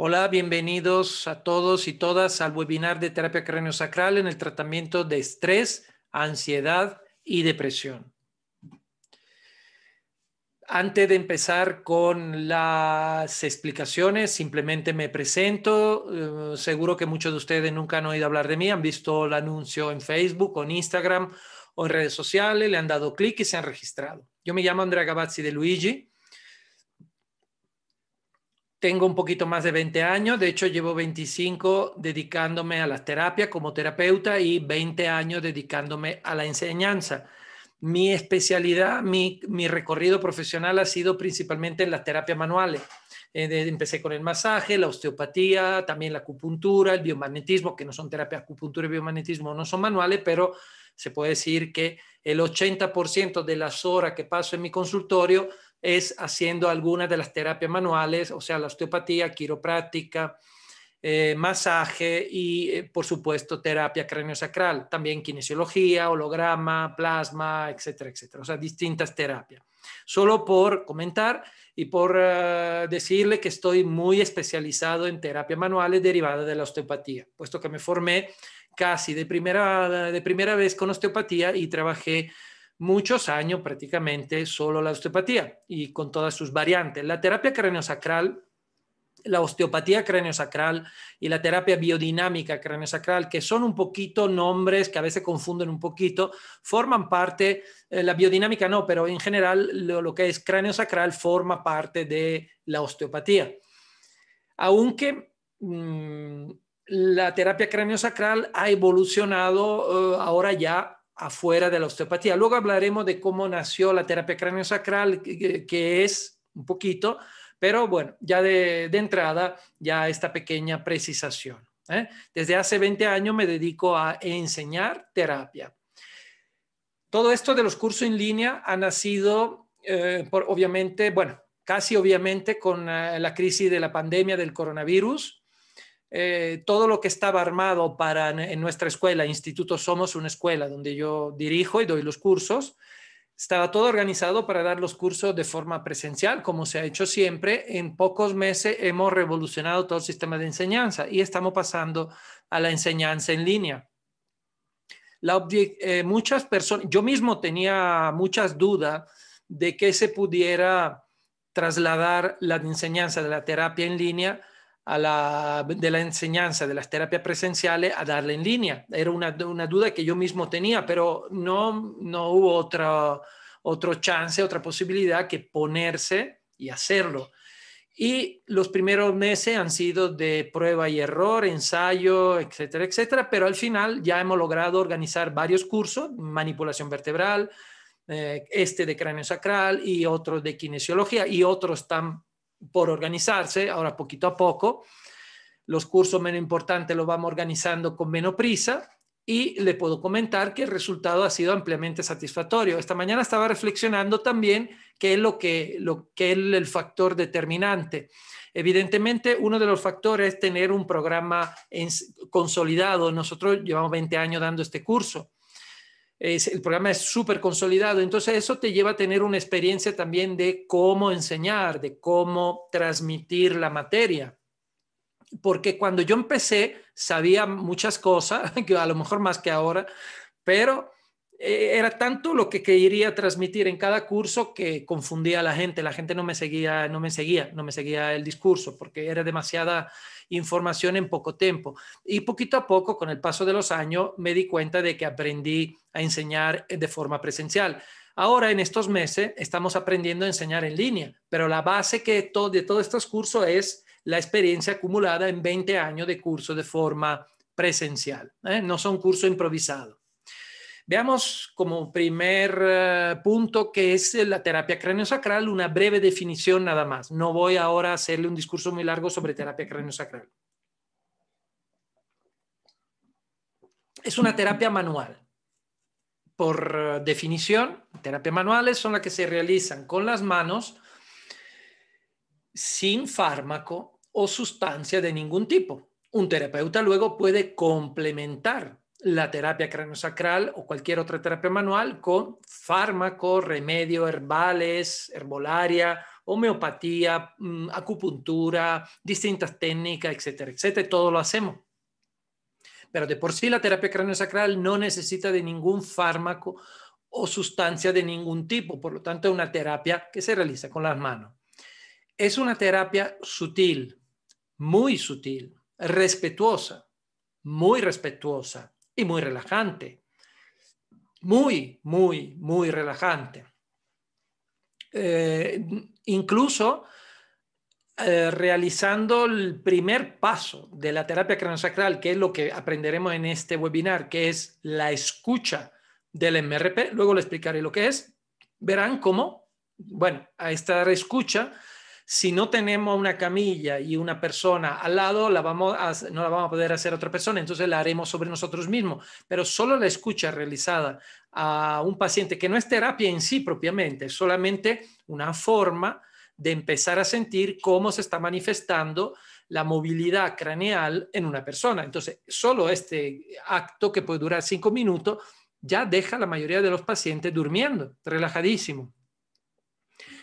Hola, bienvenidos a todos y todas al webinar de terapia craniosacral en el tratamiento de estrés, ansiedad y depresión. Antes de empezar con las explicaciones, simplemente me presento. Eh, seguro que muchos de ustedes nunca han oído hablar de mí, han visto el anuncio en Facebook en Instagram o en redes sociales, le han dado clic y se han registrado. Yo me llamo Andrea Gavazzi de Luigi, tengo un poquito más de 20 años, de hecho llevo 25 dedicándome a las terapias como terapeuta y 20 años dedicándome a la enseñanza. Mi especialidad, mi, recorrido profesional ha sido principalmente en las terapias manuales. Eh, empecé con el masaje, la osteopatía, también la acupuntura, el biomagnetismo, que no son terapias acupuntura y biomagnetismo, no son manuales, pero se puede decir que el 80% de las horas que paso en mi consultorio es haciendo algunas de las terapias manuales, o sea, la osteopatía, quiropráctica, eh, masaje y, eh, por supuesto, terapia craniosacral, también kinesiología, holograma, plasma, etcétera, etcétera. O sea, distintas terapias. Solo por comentar y por eh, decirle que estoy muy especializado en terapias manuales derivadas de la osteopatía, puesto que me formé casi de primera, de primera vez con osteopatía y trabajé muchos años prácticamente solo la osteopatía y con todas sus variantes. La terapia craniosacral, la osteopatía craniosacral y la terapia biodinámica craniosacral, que son un poquito nombres que a veces confunden un poquito, forman parte, eh, la biodinámica no, pero en general lo, que es sacral forma parte de la osteopatía. Aunque... Mm, la terapia craniosacral ha evolucionado eh, ahora ya afuera de la osteopatía. Luego hablaremos de cómo nació la terapia craniosacral, que, que es un poquito, pero bueno, ya de, entrada, ya esta pequeña precisación. ¿eh? Desde hace 20 años me dedico a enseñar terapia. Todo esto de los cursos en línea ha nacido, eh, por, obviamente, bueno, casi obviamente con eh, la crisis de la pandemia del coronavirus, eh, todo lo que estaba armado para en nuestra escuela, Instituto Somos una escuela donde yo dirijo y doy los cursos, estaba todo organizado para dar los cursos de forma presencial, como se ha hecho siempre. En pocos meses hemos revolucionado todo el sistema de enseñanza y estamos pasando a la enseñanza en línea. Eh, yo mismo tenía muchas dudas de que se pudiera trasladar la enseñanza de la terapia en línea de la enseñanza de las terapias presenciales a darle en línea. Era una, duda que yo mismo tenía, pero no, no hubo otra, otro chance, otra posibilidad que ponerse y hacerlo. Y los primeros meses han sido de prueba y error, ensayo, etcétera, etcétera, pero al final ya hemos logrado organizar varios cursos, manipulación vertebral, eh, este de cráneo sacral y otro de kinesiología y otros tan por organizarse, ahora poquito a poco. Los cursos menos importantes los vamos organizando con menos prisa y le puedo comentar que el resultado ha sido ampliamente satisfactorio. Esta mañana estaba reflexionando también qué es lo que, lo, que es el factor determinante. Evidentemente, uno de los factores es tener un programa consolidado. Nosotros llevamos 20 años dando este curso el programa es súper consolidado, entonces eso te lleva a tener una experiencia también de cómo enseñar, de cómo transmitir la materia. Porque cuando yo empecé sabía muchas cosas, que a lo mejor más que ahora, pero eh, era tanto lo que quería transmitir en cada curso que confundía a la gente, la gente no me seguía, no me seguía, no me seguía el discurso porque era demasiada información en poco tiempo. Y poquito a poco, con el paso de los años, me di cuenta de que aprendí a enseñar de forma presencial. Ahora, en estos meses, estamos aprendiendo a enseñar en línea, pero la base que de todos estos cursos es la experiencia acumulada en 20 años de curso de forma presencial. ¿eh? No son cursos improvisados. Veamos como primer eh, punto que es la terapia craniosacral, una breve definición nada más. No voy ahora a hacerle un discurso muy largo sobre terapia craniosacral. Es una terapia manual. Por eh, definición, terapias manuales son las que se realizan con las manos sin fármaco o sustancia de ningún tipo. Un terapeuta luego puede complementar la terapia craniosacral o cualquier otra terapia manual con fármaco, remedio, herbales, herbolaria, homeopatía, mm, acupuntura, distintas técnicas, etcétera, etcétera. Todo lo hacemos. Pero de por sí la terapia craniosacral no necesita de ningún fármaco o sustancia de ningún tipo. Por lo tanto, es una terapia que se realiza con las manos. Es una terapia sutil, muy sutil, respetuosa, muy respetuosa y muy relajante. Muy, muy, muy relajante. Eh, incluso eh, realizando el primer paso de la terapia craniosacral, que es lo que aprenderemos en este webinar, que es la escucha del MRP, luego le explicaré lo que es, verán cómo, bueno, a esta escucha si no tenemos una camilla y una persona al lado, no la vamos a poder hacer otra persona, entonces la haremos sobre nosotros mismos. Pero solo la escucha realizada a un paciente, que no es terapia en sí propiamente, es solamente una forma de empezar a sentir cómo se está manifestando la movilidad craneal en una persona. Entonces, solo este acto que puede durar cinco minutos ya deja a la mayoría de los pacientes durmiendo, relajadísimo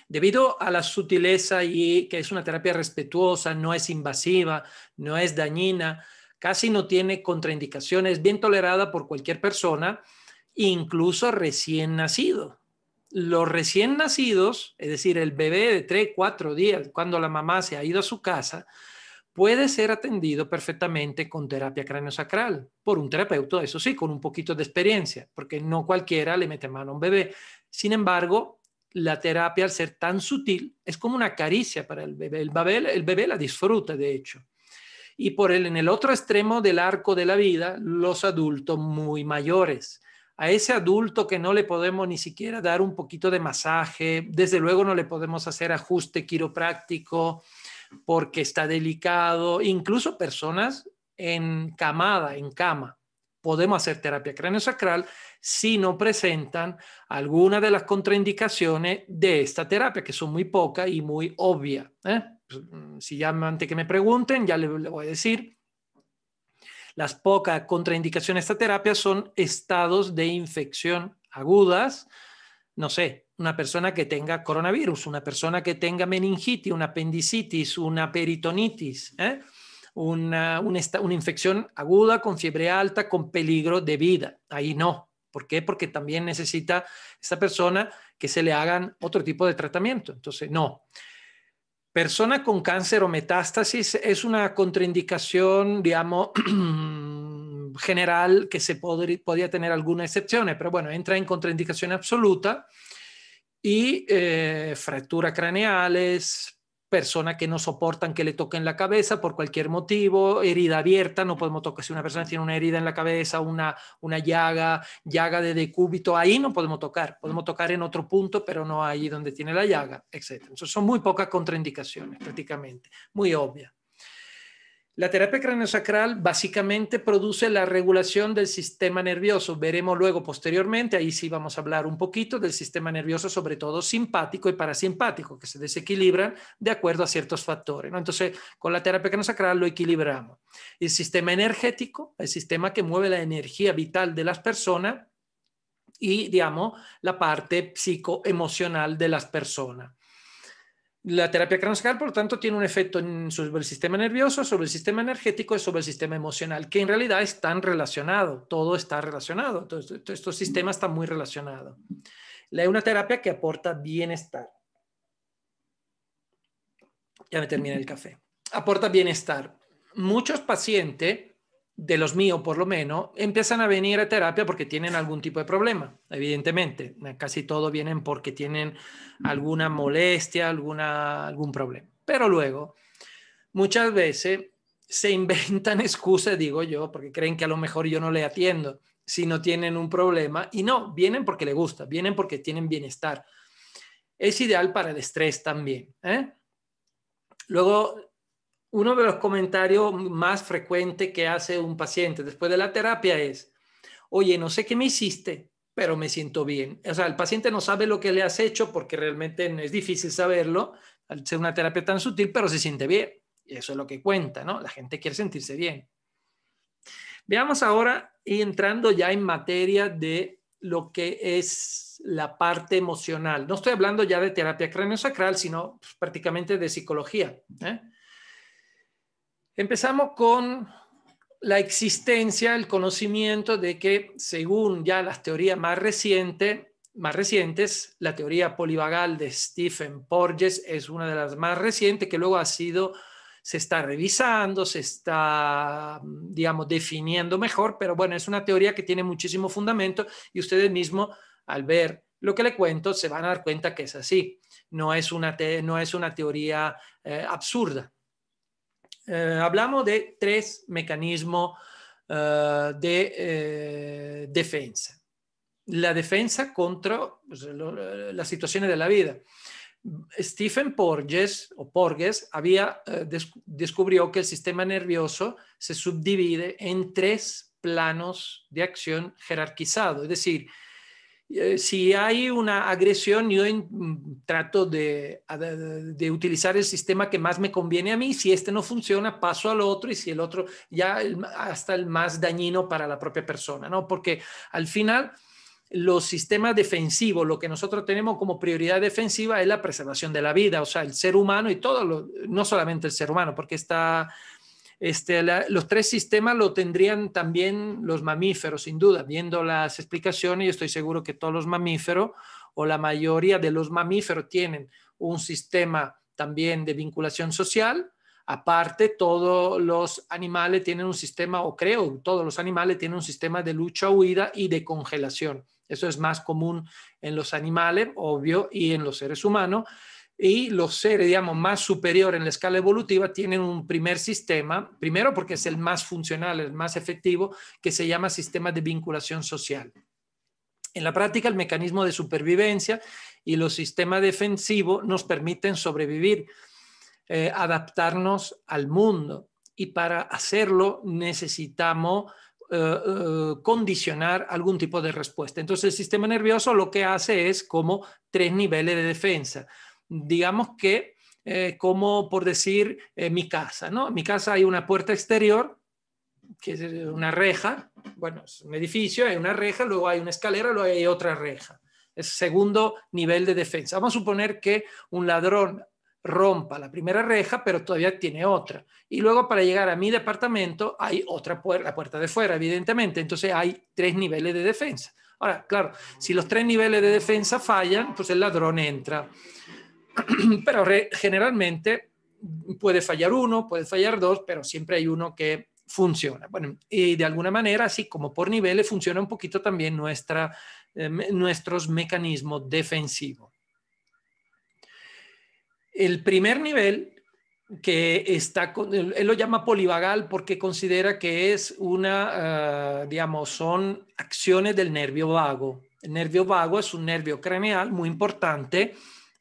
debido a la sutileza y que es una terapia respetuosa, no es invasiva, no es dañina, casi no tiene contraindicaciones, bien tolerada por cualquier persona, incluso recién nacido. Los recién nacidos, es decir, el bebé de 3, 4 días, cuando la mamá se ha ido a su casa, puede ser atendido perfectamente con terapia craniosacral por un terapeuta, eso sí, con un poquito de experiencia, porque no cualquiera le mete mano a un bebé. Sin embargo, la terapia, al ser tan sutil, es como una caricia para el bebé. El bebé, la disfruta, de hecho. Y por el, en el otro extremo del arco de la vida, los adultos muy mayores. A ese adulto que no le podemos ni siquiera dar un poquito de masaje, desde luego no le podemos hacer ajuste quiropráctico porque está delicado, incluso personas en camada, en cama podemos hacer terapia craneosacral si no presentan alguna de las contraindicaciones de esta terapia, que son muy pocas y muy obvias. ¿eh? Pues, mm, si ya antes que me pregunten, ya les voy a decir. Las pocas contraindicaciones de esta terapia son estados de infección agudas, no sé, una persona que tenga coronavirus, una persona que tenga meningitis, una apendicitis, una peritonitis, ¿eh? una, una, infección aguda con fiebre alta, con peligro de vida. Ahí no. ¿Por qué? Porque también necesita esta persona que se le hagan otro tipo de tratamiento. Entonces, no. Persona con cáncer o metástasis es una contraindicación, digamos, general que se podría tener alguna excepción, pero bueno, entra en contraindicación absoluta y eh, fracturas craneales, persona que no soportan que le toquen la cabeza por cualquier motivo, herida abierta, no podemos tocar si una persona tiene una herida en la cabeza, una, llaga, llaga de decúbito, ahí no podemos tocar, podemos tocar en otro punto, pero no ahí donde tiene la llaga, etc. Entonces son muy pocas contraindicaciones prácticamente, muy obvias. La terapia craniosacral básicamente produce la regulación del sistema nervioso. Veremos luego posteriormente, ahí sí vamos a hablar un poquito del sistema nervioso, sobre todo simpático y parasimpático, que se desequilibran de acuerdo a ciertos factores. Entonces, con la terapia craniosacral lo equilibramos. El sistema energético, el sistema que mueve la energía vital de las personas y, digamos, la parte psicoemocional de las personas. La terapia craniosacral, por lo tanto, tiene un efecto sobre el sistema nervioso, sobre el sistema energético y sobre el sistema emocional, que en realidad están relacionados, todo está relacionado, Entonces, estos sistemas están muy relacionados. Es una terapia que aporta bienestar. Ya me terminé el café. Aporta bienestar. Muchos pacientes de los míos por lo menos, empiezan a venir a terapia porque tienen algún tipo de problema, evidentemente. Casi todos vienen porque tienen alguna molestia, alguna, algún problema. Pero luego, muchas veces se inventan excusas, digo yo, porque creen que a lo mejor yo no le atiendo si no tienen un problema. Y no, vienen porque le gusta, vienen porque tienen bienestar. Es ideal para el estrés también. ¿eh? Luego uno de los comentarios más frecuentes que hace un paciente después de la terapia es, oye, no sé qué me hiciste, pero me siento bien. O sea, el paciente no sabe lo que le has hecho porque realmente es difícil saberlo al ser una terapia tan sutil, pero se siente bien. Y eso es lo que cuenta, ¿no? La gente quiere sentirse bien. Veamos ahora, y entrando ya en materia de lo que es la parte emocional. No estoy hablando ya de terapia craniosacral, sino pues, prácticamente de psicología. ¿eh? Empezamos con la existencia, el conocimiento de que según ya las teorías más, recientes, más recientes, la teoría polivagal de Stephen Porges es una de las más recientes que luego ha sido, se está revisando, se está, digamos, definiendo mejor, pero bueno, es una teoría que tiene muchísimo fundamento y ustedes mismos al ver lo que le cuento se van a dar cuenta que es así, no es una, no es una teoría eh, absurda. Eh, hablamos de tres mecanismos eh, de eh, defensa. La defensa contra pues, las situaciones de la vida. Stephen Porges había descubrió que el sistema nervioso se subdivide en tres planos de acción jerarquizado, es decir, eh, si hay una agresión, yo mm, trato de, de, utilizar el sistema que más me conviene a mí. Si este no funciona, paso al otro y si el otro ya hasta el más dañino para la propia persona, ¿no? Porque al final los sistemas defensivos, lo que nosotros tenemos como prioridad defensiva es la preservación de la vida, o sea, el ser humano y todo, lo, no solamente el ser humano, porque está este, los tres sistemas lo tendrían también los mamíferos, sin duda. Viendo las explicaciones, yo estoy seguro que todos los mamíferos o la mayoría de los mamíferos tienen un sistema también de vinculación social. Aparte, todos los animales tienen un sistema, o creo, todos los animales tienen un sistema de lucha-huida y de congelación. Eso es más común en los animales, obvio, y en los seres humanos y los seres, digamos, más superiores en la escala evolutiva tienen un primer sistema, primero porque es el más funcional, el más efectivo, que se llama sistema de vinculación social. En la práctica, el mecanismo de supervivencia y los sistemas defensivos nos permiten sobrevivir, eh, adaptarnos al mundo y para hacerlo necesitamos eh, eh, condicionar algún tipo de respuesta. Entonces el sistema nervioso lo que hace es como tres niveles de defensa digamos que eh, como por decir eh, mi casa, ¿no? En mi casa hay una puerta exterior, que es eh, una reja, bueno, es un edificio, hay una reja, luego hay una escalera, luego hay otra reja. Es segundo nivel de defensa. Vamos a suponer que un ladrón rompa la primera reja, pero todavía tiene otra. Y luego para llegar a mi departamento hay otra puerta, la puerta de fuera, evidentemente. Entonces hay tres niveles de defensa. Ahora, claro, si los tres niveles de defensa fallan, pues el ladrón entra. pero generalmente puede fallar uno, puede fallar dos, pero siempre hay uno que funciona. Bueno, y de alguna manera, así como por niveles, funciona un poquito también nuestra, eh, nuestros mecanismos defensivos. El primer nivel que está, él lo llama polivagal porque considera que es una, ah, digamos, son acciones del nervio vago. El nervio vago es un nervio craneal muy importante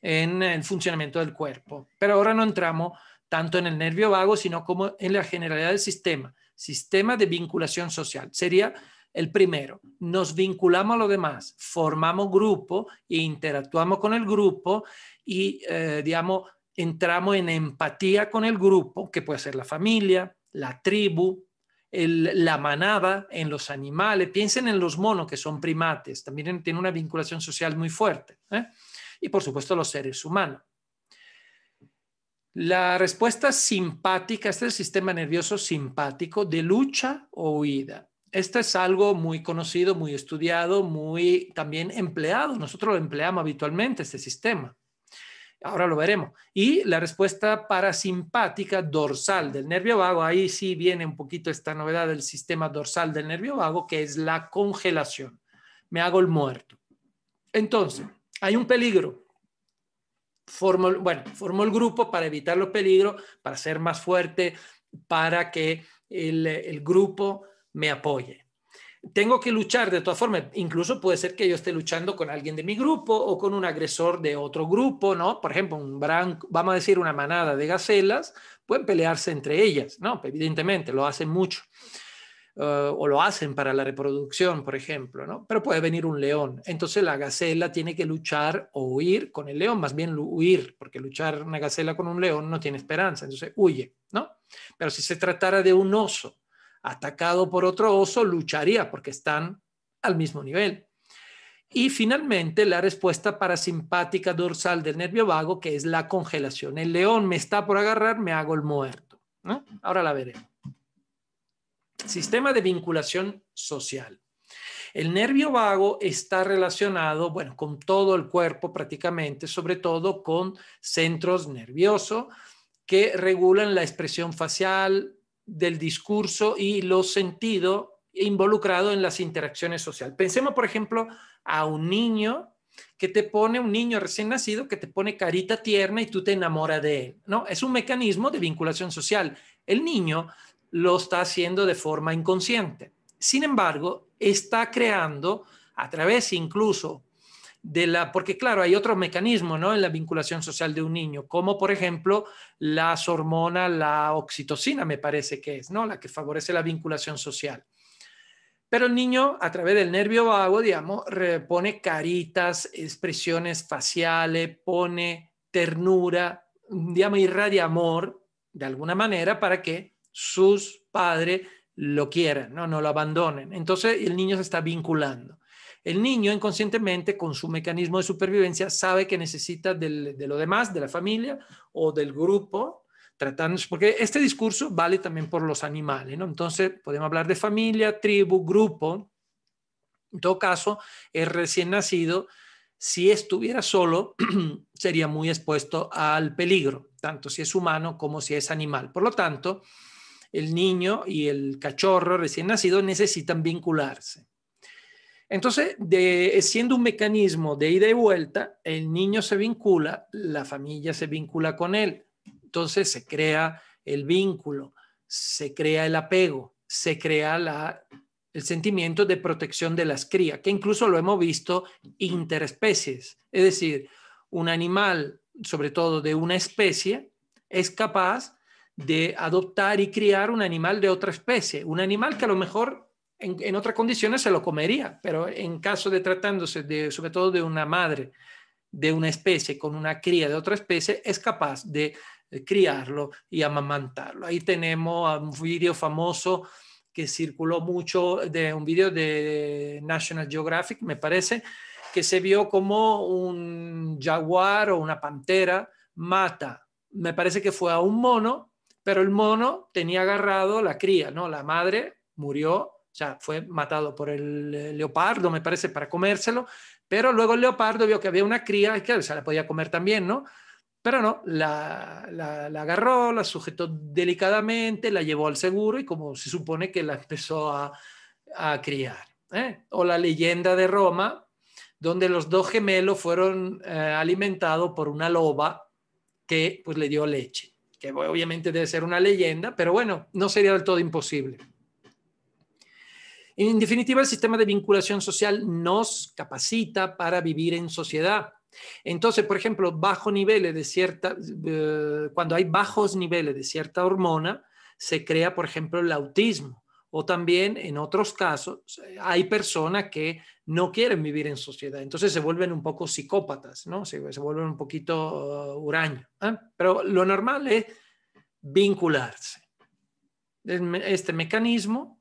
en el funcionamiento del cuerpo. Pero ahora no entramos tanto en el nervio vago, sino como en la generalidad del sistema, sistema de vinculación social. Sería el primero, nos vinculamos a lo demás, formamos grupo e interactuamos con el grupo y, eh, digamos, entramos en empatía con el grupo, que puede ser la familia, la tribu, la manada en los animales. Piensen en los monos, que son primates, también tienen una vinculación social muy fuerte. ¿eh? y por supuesto los seres humanos. La respuesta simpática, este es el sistema nervioso simpático de lucha o huida. Esto es algo muy conocido, muy estudiado, muy también empleado. Nosotros lo empleamos habitualmente, este sistema. Ahora lo veremos. Y la respuesta parasimpática dorsal del nervio vago, ahí sí viene un poquito esta novedad del sistema dorsal del nervio vago, que es la congelación. Me hago el muerto. Entonces, hay un peligro. Formo el grupo para evitar los peligros, para ser más fuerte, para que el, grupo me apoye. Tengo que luchar de todas formas, incluso puede ser que yo esté luchando con alguien de mi grupo o con un agresor de otro grupo, ¿no? Por ejemplo, un branco, vamos a decir una manada de gacelas, pueden pelearse entre ellas, ¿no? Evidentemente, lo hacen mucho. Eh, o lo hacen para la reproducción, por ejemplo, ¿no? Pero puede venir un león. Entonces la gacela tiene que luchar o huir con el león, más bien huir, porque luchar una gacela con un león no tiene esperanza, entonces huye, ¿no? Pero si se tratara de un oso atacado por otro oso, lucharía porque están al mismo nivel. Y finalmente, la respuesta parasimpática dorsal del nervio vago, que es la congelación. El león me está por agarrar, me hago el muerto. Ahora la veremos. Sistema de vinculación social. El nervio vago está relacionado, bueno, con todo el cuerpo prácticamente, sobre todo con centros nerviosos que regulan la expresión facial del discurso y los sentidos involucrados en las interacciones sociales. Pensemos, por ejemplo, a un niño que te pone un niño recién nacido que te pone carita tierna y tú te enamoras de él, ¿no? Es un mecanismo de vinculación social. El niño lo está haciendo de forma inconsciente. Sin embargo, está creando a través incluso de la, porque claro, hay otros mecanismos ¿no? en la vinculación social de un niño, como por ejemplo la hormona, la oxitocina me parece que es, ¿no? la que favorece la vinculación social. Pero el niño a través del nervio vago, digamos, pone caritas, expresiones faciales, pone ternura, digamos, irradia amor de alguna manera para que sus padres lo quieran, no, lo abandonen. Entonces el niño se está vinculando. El niño inconscientemente, con su mecanismo de supervivencia, sabe que necesita de lo demás, de la familia o del grupo, tratándose, porque este discurso vale también por los animales, ¿no? Entonces podemos hablar de familia, tribu, grupo. En todo caso, el recién nacido, si estuviera solo, sería muy expuesto al peligro, tanto si es humano como si es animal. Por lo tanto, el niño y el cachorro recién nacido necesitan vincularse. Entonces, siendo un mecanismo de ida y vuelta, el niño se vincula, la familia se vincula con él. Entonces se crea el vínculo, se crea el apego, se crea el sentimiento de protección de las crías, que incluso lo hemos visto interespecies. Es decir, un animal, sobre todo de una especie, es capaz de adoptar y criar un animal de otra especie, un animal que a lo mejor en, otras condiciones se lo comería, pero en caso de tratándose de, sobre todo de una madre de una especie con una cría de otra especie, es capaz de eh, criarlo y amamantarlo. Ahí tenemos un vídeo famoso que circuló mucho de un vídeo de National Geographic, me parece, que se vio como un jaguar o una pantera mata, me parece que fue a un mono pero el mono tenía agarrado la cría, ¿no? La madre murió, o sea, fue matado por el eh, leopardo, me parece, para comérselo, pero luego el leopardo vio que había una cría y que se la podía comer también, ¿no? Pero no, la, agarró, la sujetó delicadamente, la llevó al seguro y como se supone que la empezó a, criar. ¿eh? O la leyenda de Roma, donde los dos gemelos fueron eh, alimentados por una loba que pues le dio leche que obviamente debe ser una leyenda, pero bueno, no sería del todo imposible. En definitiva, el sistema de vinculación social nos capacita para vivir en sociedad. Entonces, por ejemplo, bajo niveles de cierta, eh, cuando hay bajos niveles de cierta hormona, se crea, por ejemplo, el autismo o también en otros casos hay personas que no quieren vivir en sociedad, entonces se vuelven un poco psicópatas, ¿no? se, vuelven un poquito uh, ¿eh? Pero lo normal es vincularse. Este mecanismo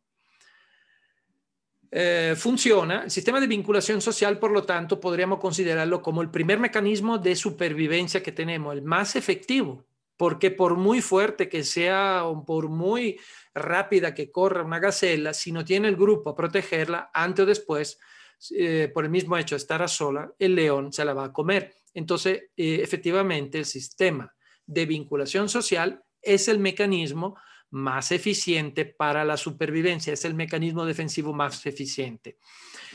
eh, funciona. El sistema de vinculación social, por lo tanto, podríamos considerarlo como el primer mecanismo de supervivencia que tenemos, el más efectivo, porque por muy fuerte que sea o por muy rápida que corra una gacela, si no tiene el grupo a protegerla, antes o después, eh, por el mismo hecho de estar sola, el león se la va a comer. Entonces, eh, efectivamente, el sistema de vinculación social es el mecanismo más eficiente para la supervivencia, es el mecanismo defensivo más eficiente.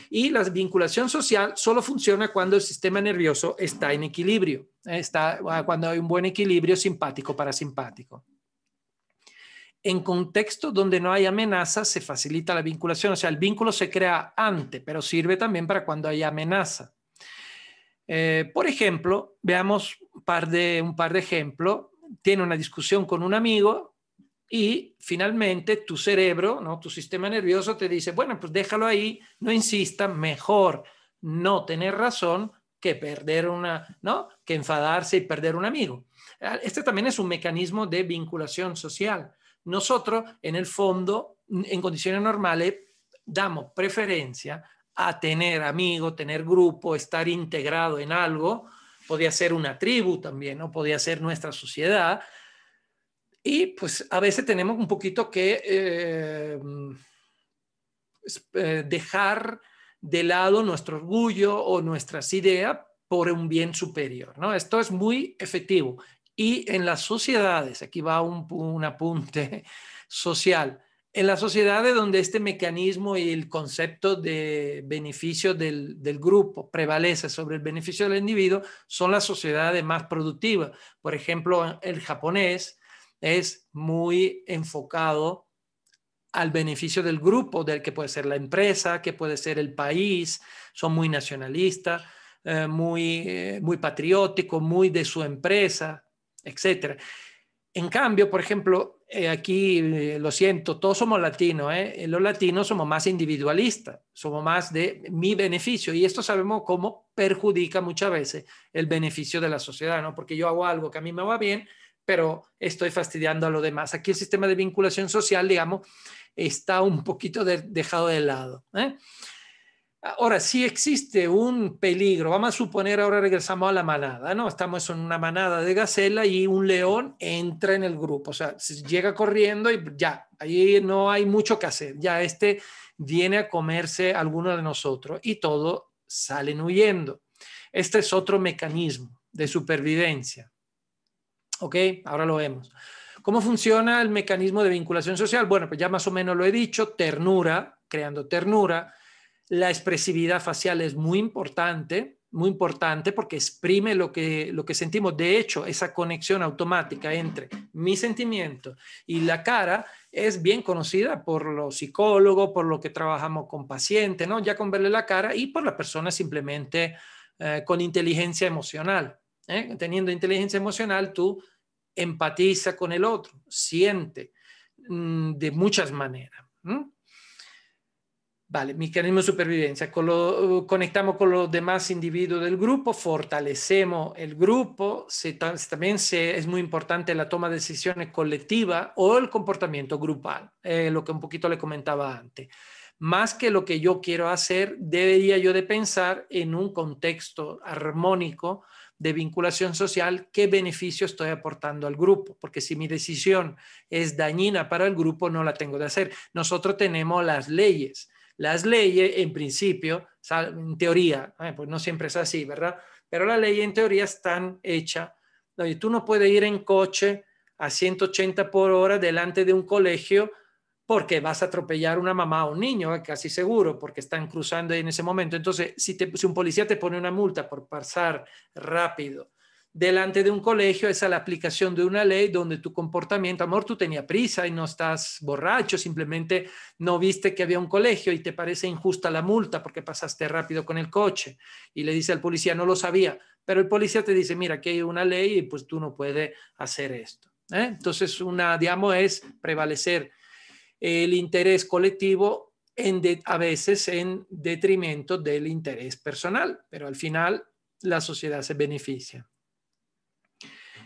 Y la vinculación social solo funciona cuando el sistema nervioso está en equilibrio, eh, está, ah, cuando hay un buen equilibrio simpático-parasimpático en contextos donde no hay amenaza se facilita la vinculación, o sea, el vínculo se crea antes, pero sirve también para cuando hay amenaza. Eh, por ejemplo, veamos un par de, ejemplos. Tiene una discusión con un amigo y finalmente tu cerebro, ¿no? tu sistema nervioso te dice, bueno, pues déjalo ahí, no insista, mejor no tener razón que perder una, ¿no? Que enfadarse y perder un amigo. Ah, este también es un mecanismo de vinculación social. Nosotros, en el fondo, en condiciones normales, damos preferencia a tener amigos, tener grupo, estar integrado en algo. Podía ser una tribu también, ¿no? Podía ser nuestra sociedad. Y pues a veces tenemos un poquito que eh, eh, dejar de lado nuestro orgullo o nuestras ideas por un bien superior, ¿no? Esto es muy efectivo y en las sociedades, aquí va un, un apunte social, en las sociedades donde este mecanismo y el concepto de beneficio del, del, grupo prevalece sobre el beneficio del individuo, son las sociedades más productivas. Por ejemplo, el japonés es muy enfocado al beneficio del grupo, del que puede ser la empresa, que puede ser el país, son muy nacionalistas, eh, muy, eh, muy patrióticos, muy de su empresa, etcétera. En cambio, por ejemplo, eh, aquí eh, lo siento, todos somos latinos, ¿eh? los latinos somos más individualistas, somos más de mi beneficio y esto sabemos cómo perjudica muchas veces el beneficio de la sociedad, ¿no? Porque yo hago algo que a mí me va bien, pero estoy fastidiando a lo demás. Aquí el sistema de vinculación social, digamos, está un poquito dejado de lado. Ahora, si existe un peligro, vamos a suponer ahora regresamos a la manada, ¿no? Estamos en una manada de gacela y un león entra en el grupo, o sea, llega corriendo y ya, ahí no hay mucho que hacer, ya este viene a comerse alguno de nosotros y todos salen huyendo. Este es otro mecanismo de supervivencia. ¿Ok? Ahora lo vemos. ¿Cómo funciona el mecanismo de vinculación social? Bueno, pues ya más o menos lo he dicho, ternura, creando ternura la expresividad facial es muy importante, muy importante porque exprime lo que, lo que sentimos. De hecho, esa conexión automática entre mi sentimiento y la cara es bien conocida por los psicólogos, por lo que trabajamos con pacientes, ¿no? ya con verle la cara y por la persona simplemente eh, con inteligencia emocional. ¿eh? Teniendo inteligencia emocional, tú empatiza con el otro, siente mm, de muchas maneras. Vale, mecanismo de supervivencia. Uh, conectamos con los demás individuos del grupo, fortalecemos el grupo. también es muy importante la toma de decisiones colectiva o el comportamiento grupal, eh, lo que un poquito le comentaba antes. Más que lo que yo quiero hacer, debería yo de pensar en un contexto armónico de vinculación social, qué beneficio estoy aportando al grupo, porque si mi decisión es dañina para el grupo, no la tengo de hacer. Nosotros tenemos las leyes las leyes, en principio, en teoría, eh, pues no siempre es así, ¿verdad? Pero las leyes en teoría están hechas. tú no puedes ir en coche a 180 por hora delante de un colegio porque vas a atropellar una mamá o un niño, eh, casi seguro, porque están cruzando en ese momento. Entonces, si, si un policía te pone una multa por pasar rápido delante de un colegio es a la aplicación de una ley donde tu comportamiento, amor, tú tenías prisa y no estás borracho, simplemente no viste que había un colegio y te parece injusta la multa porque pasaste rápido con el coche y le dice al policía, no lo sabía, pero el policía te dice, mira, aquí hay una ley y pues tú no puedes hacer esto. ¿eh? Entonces, una, digamos, es prevalecer el interés colectivo a veces en detrimento del interés personal, pero al final la sociedad se beneficia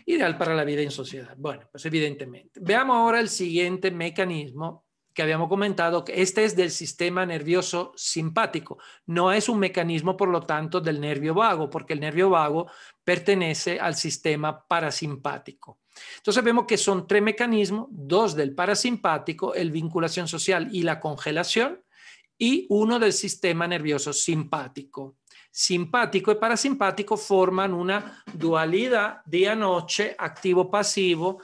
ideal para la vida en sociedad. Bueno, pues evidentemente. Veamos ahora el siguiente mecanismo que habíamos comentado, que este es del sistema nervioso simpático. No es un mecanismo, por lo tanto, del nervio vago, porque el nervio vago pertenece al sistema parasimpático. Entonces vemos que son tres mecanismos, dos del parasimpático, el vinculación social y la congelación, y uno del sistema nervioso simpático simpático y parasimpático forman una dualidad día-noche, activo-pasivo,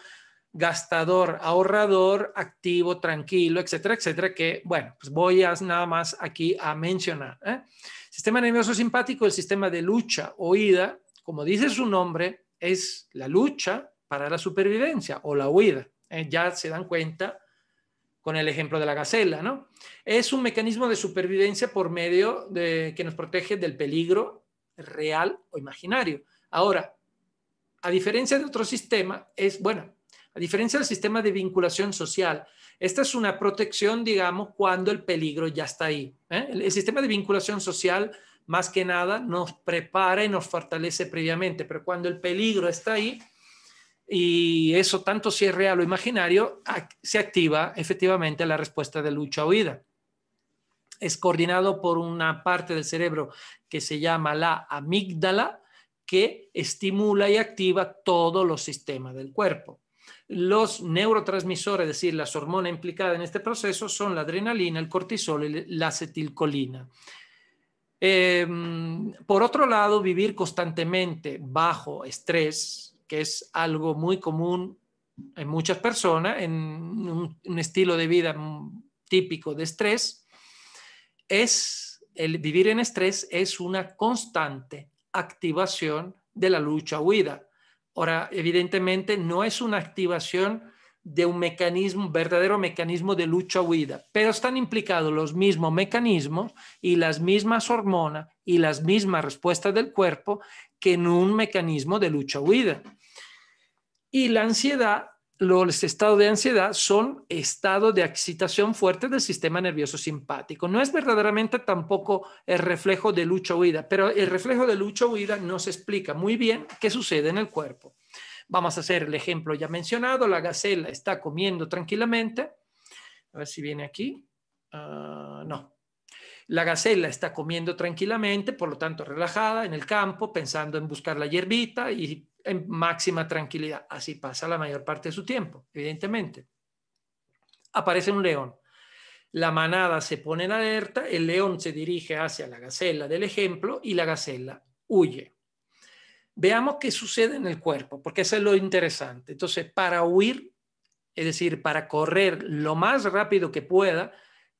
gastador-ahorrador, activo, tranquilo, etcétera, etcétera, que, bueno, pues voy a, nada más aquí a mencionar. ¿eh? Sistema nervioso simpático, el sistema de lucha o huida como dice su nombre, es la lucha para la supervivencia o la huida. ¿eh? Ya se dan cuenta con el ejemplo de la gacela, ¿no? Es un mecanismo de supervivencia por medio de que nos protege del peligro real o imaginario. Ahora, a diferencia de otro sistema, es, bueno, a diferencia del sistema de vinculación social, esta es una protección, digamos, cuando el peligro ya está ahí. ¿eh? el, sistema de vinculación social, más que nada, nos prepara y nos fortalece previamente, pero cuando el peligro está ahí, y eso tanto si es real o imaginario, se activa efectivamente la respuesta de lucha-huida. o Es coordinado por una parte del cerebro que se llama la amígdala, que estimula y activa todos los sistemas del cuerpo. Los neurotransmisores, es decir, las hormonas implicadas en este proceso son la adrenalina, el cortisol y la acetilcolina. Em, por otro lado, vivir constantemente bajo estrés, que es algo muy común en muchas personas, en un, estilo de vida típico de estrés, es el vivir en estrés es una constante activación de la lucha huida. Ahora, evidentemente, no es una activación de un mecanismo, un verdadero mecanismo de lucha-huida, pero están implicados los mismos mecanismos y las mismas hormonas y las mismas respuestas del cuerpo que en un mecanismo de lucha-huida. Y la ansiedad, los estados de ansiedad son estados de excitación fuerte del sistema nervioso simpático. No es verdaderamente tampoco el reflejo de lucha-huida, pero el reflejo de lucha-huida nos explica muy bien qué sucede en el cuerpo. Vamos a hacer el ejemplo ya mencionado. La gacela está comiendo tranquilamente. A ver si viene aquí. Ah, no. La gacela está comiendo tranquilamente, por lo tanto relajada en el campo, pensando en buscar la hierbita y en máxima tranquilidad. Así pasa la mayor parte de su tiempo, evidentemente. Aparece un león. La manada se pone en alerta, el león se dirige hacia la gacela del ejemplo y la gacela huye. Veamos qué sucede en el cuerpo, porque eso es lo interesante. Entonces, para huir, es decir, para correr lo más rápido que pueda,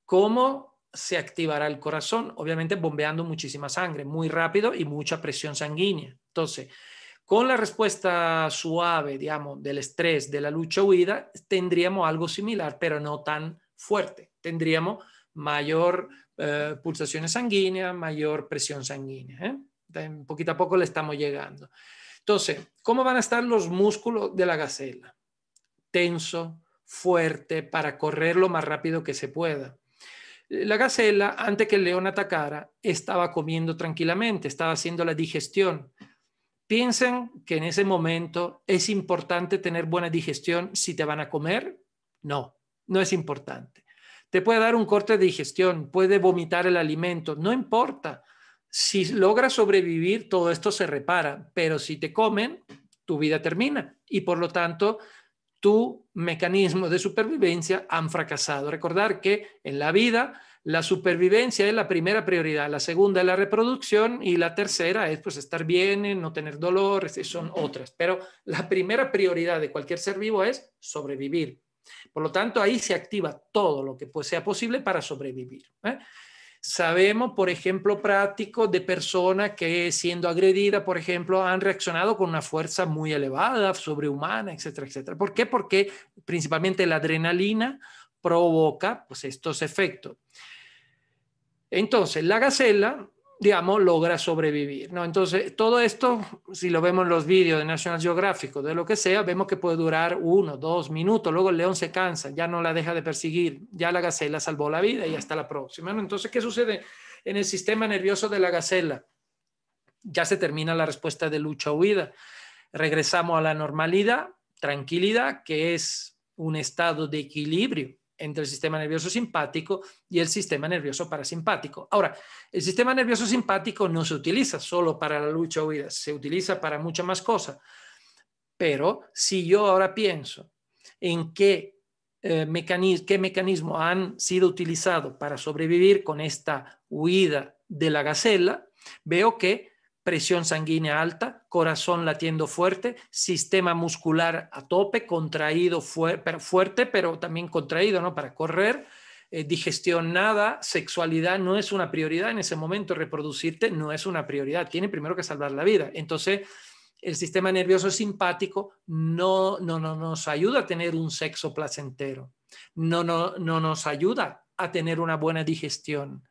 ¿cómo se activará el corazón? Obviamente bombeando muchísima sangre, muy rápido y mucha presión sanguínea. Entonces, con la respuesta suave, digamos, del estrés, de la lucha-huida, tendríamos algo similar, pero no tan fuerte. Tendríamos mayor eh, pulsación sanguínea, mayor presión sanguínea. ¿eh? poquito a poco le estamos llegando. Entonces, ¿cómo van a estar los músculos de la gacela? Tenso, fuerte, para correr lo más rápido que se pueda. La gacela, antes que el león atacara, estaba comiendo tranquilamente, estaba haciendo la digestión ¿Piensan que en ese momento es importante tener buena digestión si te van a comer? No, no es importante. Te puede dar un corte de digestión, puede vomitar el alimento, no importa. Si logras sobrevivir, todo esto se repara, pero si te comen, tu vida termina y por lo tanto tu mecanismo de supervivencia han fracasado. Recordar que en la vida la supervivencia es la primera prioridad, la segunda es la reproducción y la tercera es pues estar bien, no tener dolor, este, son otras. Pero la primera prioridad de cualquier ser vivo es sobrevivir. Por lo tanto, ahí se activa todo lo que pues, sea posible para sobrevivir. ¿eh? Sabemos, por ejemplo, práctico de personas que siendo agredidas, por ejemplo, han reaccionado con una fuerza muy elevada, sobrehumana, etcétera, etcétera. ¿Por qué? Porque principalmente la adrenalina provoca pues, estos efectos. Entonces, la gacela, digamos, logra sobrevivir. ¿no? Entonces, todo esto, si lo vemos en los vídeos de National Geographic de lo que sea, vemos que puede durar uno, dos minutos, luego el león se cansa, ya no la deja de perseguir, ya la gacela salvó la vida y hasta la próxima. Entonces, ¿qué sucede en el sistema nervioso de la gacela? Ya se termina la respuesta de lucha-huida. Regresamos a la normalidad, tranquilidad, que es un estado de equilibrio entre el sistema nervioso simpático y el sistema nervioso parasimpático. Ahora, el sistema nervioso simpático no se utiliza solo para la lucha o huida, se utiliza para muchas más cosas. Pero si yo ahora pienso en qué, eh, mecanismo, mecanismos han sido utilizados para sobrevivir con esta huida de la gacela, veo que presión sanguínea alta, corazón latiendo fuerte, sistema muscular a tope, contraído fuerte, pero también contraído, ¿no? Para correr, eh, digestión nada, sexualidad no es una prioridad en ese momento, reproducirte no es una prioridad, tiene primero que salvar la vida. Entonces, el sistema nervioso simpático no, no, no nos ayuda a tener un sexo placentero, no, no, no nos ayuda a tener una buena digestión,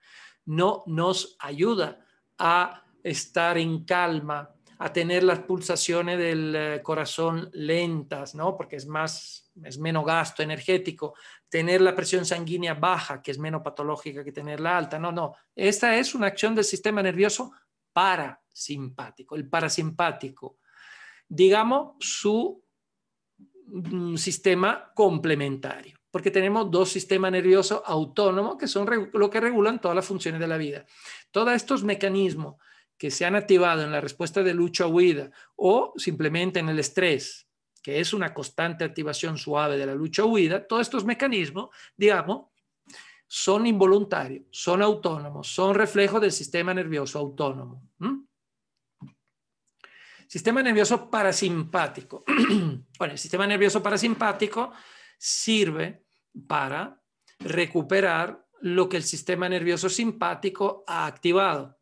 no nos ayuda a estar en calma, a tener las pulsaciones del eh, corazón lentas, ¿no? Porque es más, es menos gasto energético, tener la presión sanguínea baja, que es menos patológica que tenerla alta. No, no, esta es una acción del sistema nervioso parasimpático. El parasimpático, digamos, su mm, sistema complementario, porque tenemos dos sistemas nerviosos autónomos que son lo que regulan todas las funciones de la vida. Todos estos mecanismos que se han activado en la respuesta de lucha o huida o simplemente en el estrés, que es una constante activación suave de la lucha huida, todos estos mecanismos, digamos, son involuntarios, son autónomos, son reflejos del sistema nervioso autónomo. Sistema nervioso parasimpático. bueno, el sistema nervioso parasimpático sirve para recuperar lo que el sistema nervioso simpático ha activado.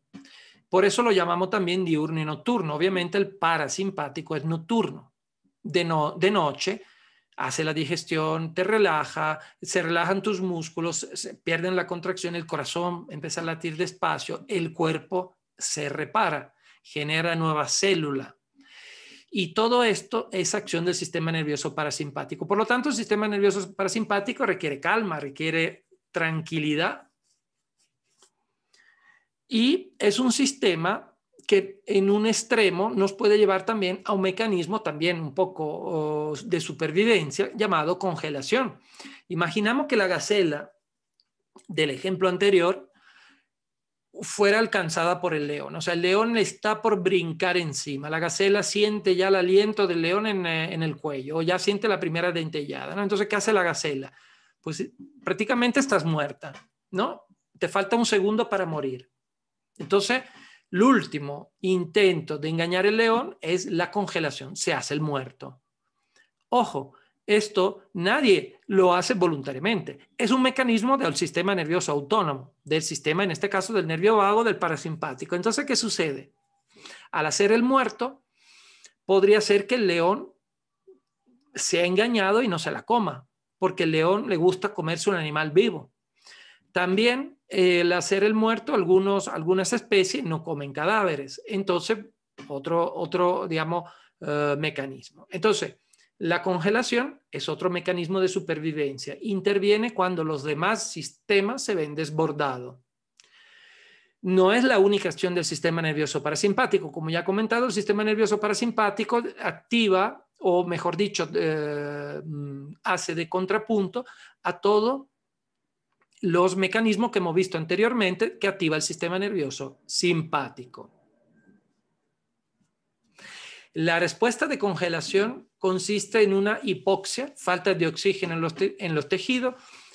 Por eso lo llamamos también diurno y nocturno. Obviamente el parasimpático es nocturno. De, noche hace la digestión, te relaja, se relajan tus músculos, pierden la contracción, el corazón empieza a latir despacio, el cuerpo se repara, genera nueva célula. Y todo esto es acción del sistema nervioso parasimpático. Por lo tanto, el sistema nervioso parasimpático requiere calma, requiere tranquilidad y es un sistema que en un extremo nos puede llevar también a un mecanismo también un poco de supervivencia llamado congelación. Imaginamos que la gacela del ejemplo anterior fuera alcanzada por el león. O sea, el león está por brincar encima. La gacela siente ya el aliento del león en, eh, el cuello o ya siente la primera dentellada. Entonces, ¿qué hace la gacela? Pues prácticamente estás muerta, ¿no? Te falta un segundo para morir. Entonces, el último intento de engañar al león es la congelación, se hace el muerto. Ojo, esto nadie lo hace voluntariamente. Es un mecanismo del sistema nervioso autónomo, del sistema, en este caso, del nervio vago, del parasimpático. Entonces, ¿qué sucede? Al hacer el muerto, podría ser que el león se sea engañado y no se la coma, porque el león le gusta comerse un animal vivo. También el hacer el muerto, algunos, algunas especies no comen cadáveres. Entonces, otro, otro digamos, eh, mecanismo. Entonces, la congelación es otro mecanismo de supervivencia. Interviene cuando los demás sistemas se ven desbordados. No es la única acción del sistema nervioso parasimpático. Como ya he comentado, el sistema nervioso parasimpático activa, o mejor dicho, eh, mm, hace de contrapunto a todo los mecanismos que hemos visto anteriormente que activa el sistema nervioso simpático. La respuesta de congelación consiste en una hipoxia, falta de oxígeno en los, tejidos,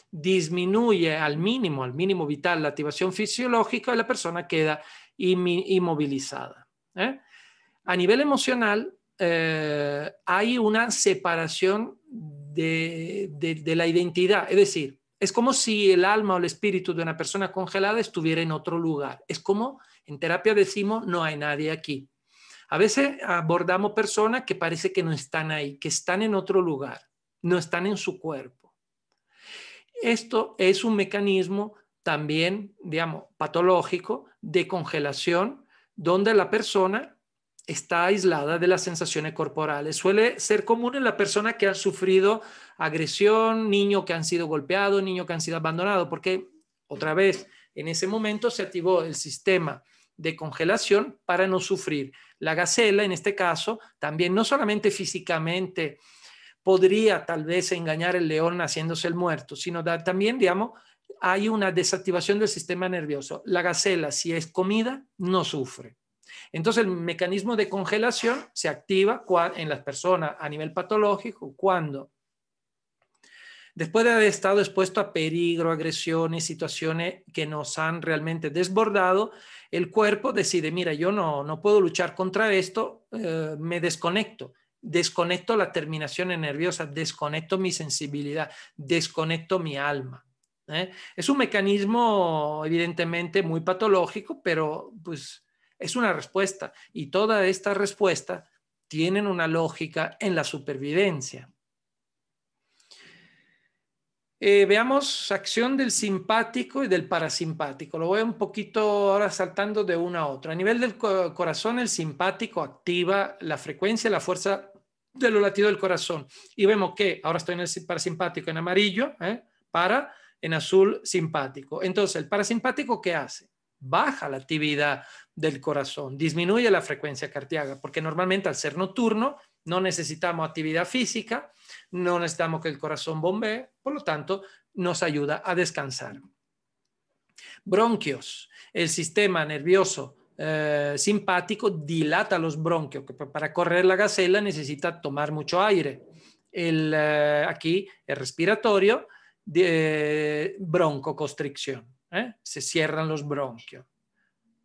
disminuye al mínimo, al mínimo vital, la activación fisiológica y la persona queda inmovilizada. ¿eh? A nivel emocional, eh, hay una separación de la identidad, es decir, es como si el alma o el espíritu de una persona congelada estuviera en otro lugar. Es como en terapia decimos, no hay nadie aquí. A veces abordamos personas que parece que no están ahí, que están en otro lugar, no están en su cuerpo. Esto es un mecanismo también, digamos, patológico de congelación, donde la persona está aislada de las sensaciones corporales. Suele ser común en la persona que ha sufrido agresión, niño que han sido golpeado, niño que han sido abandonado, porque otra vez, en ese momento se activó el sistema de congelación para no sufrir. La gacela, en este caso, también no solamente físicamente podría tal vez engañar el león haciéndose el muerto, sino también, digamos, hay una desactivación del sistema nervioso. La gacela, si es comida, no sufre. Entonces, el mecanismo de congelación se activa en las personas a nivel patológico cuando después de haber estado expuesto a peligro, agresiones, situaciones que nos han realmente desbordado, el cuerpo decide, mira, yo no, puedo luchar contra esto, eh, me desconecto, desconecto la terminación nerviosa, desconecto mi sensibilidad, desconecto mi alma. ¿eh? Es un mecanismo evidentemente muy patológico, pero pues es una respuesta y toda esta respuesta tienen una lógica en la supervivencia. Eh, veamos acción del simpático y del parasimpático. Lo voy un poquito ahora saltando de una a otra. A nivel del corazón, el simpático activa la frecuencia, la fuerza de los latidos del corazón. Y vemos que ahora estoy en el parasimpático en amarillo, ¿eh? para, en azul simpático. Entonces, el parasimpático, ¿qué hace? baja la actividad del corazón, disminuye la frecuencia cardíaca, porque normalmente al ser nocturno no necesitamos actividad física, no necesitamos que el corazón bombee, por lo tanto, nos ayuda a descansar. Bronquios, el sistema nervioso eh, simpático dilata los bronquios, que para correr la gacela necesita tomar mucho aire. Eh, aquí, el respiratorio, de eh, broncoconstricción. ¿eh? se cierran los bronquios.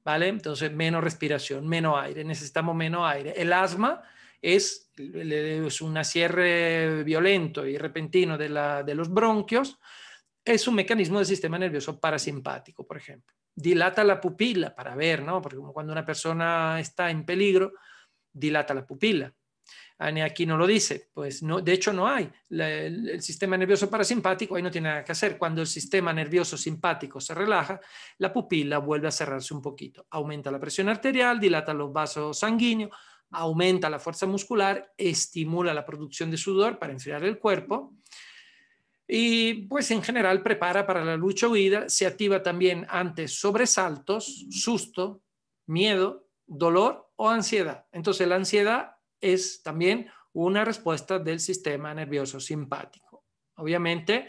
¿Vale? Entonces, menos respiración, menos aire, necesitamos menos aire. El asma es, un cierre violento y repentino de, los bronquios, es un mecanismo del sistema nervioso parasimpático, por ejemplo. Dilata la pupila para ver, ¿no? Porque cuando una persona está en peligro, dilata la pupila aquí no lo dice, pues no, de hecho no hay. el, sistema nervioso parasimpático ahí no tiene nada que hacer. Cuando el sistema nervioso simpático se relaja, la pupila vuelve a cerrarse un poquito. Aumenta la presión arterial, dilata los vasos sanguíneos, aumenta la fuerza muscular, estimula la producción de sudor para enfriar el cuerpo y pues en general prepara para la lucha huida, se activa también ante sobresaltos, susto, miedo, dolor o ansiedad. Entonces la ansiedad es también una respuesta del sistema nervioso simpático. Obviamente,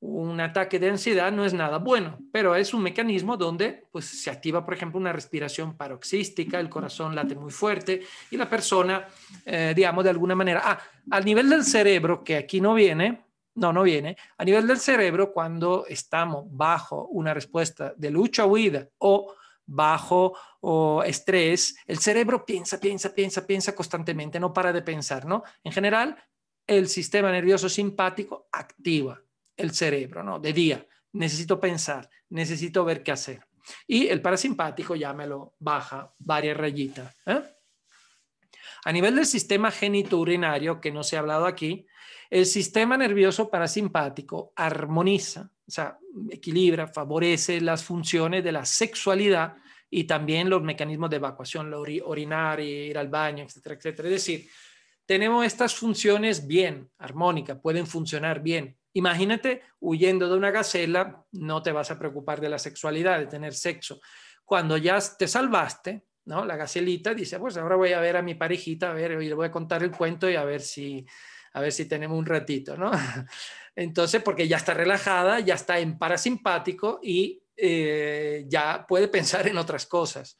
un ataque de ansiedad no es nada bueno, pero es un mecanismo donde pues, se activa, por ejemplo, una respiración paroxística, el corazón late muy fuerte y la persona, eh, digamos, de alguna manera, ah, al nivel del cerebro, que aquí no viene, no, no viene, a nivel del cerebro, cuando estamos bajo una respuesta de lucha-huida o bajo o estrés, el cerebro piensa, piensa, piensa, piensa constantemente, no para de pensar, ¿no? En general, el sistema nervioso simpático activa el cerebro, ¿no? De día, necesito pensar, necesito ver qué hacer. Y el parasimpático ya me lo baja varias rayitas. ¿eh? A nivel del sistema genitourinario, que no se ha hablado aquí, el sistema nervioso parasimpático armoniza o sea, equilibra, favorece las funciones de la sexualidad y también los mecanismos de evacuación, orinar, ir al baño, etcétera, etcétera. Es decir, tenemos estas funciones bien, armónicas, pueden funcionar bien. Imagínate huyendo de una gacela, no te vas a preocupar de la sexualidad, de tener sexo. Cuando ya te salvaste, ¿no? La gacelita dice, pues ahora voy a ver a mi parejita, a ver, hoy le voy a contar el cuento y a ver si, a ver si tenemos un ratito, ¿no? Entonces, porque ya está relajada, ya está en parasimpático y eh, ya puede pensar en otras cosas.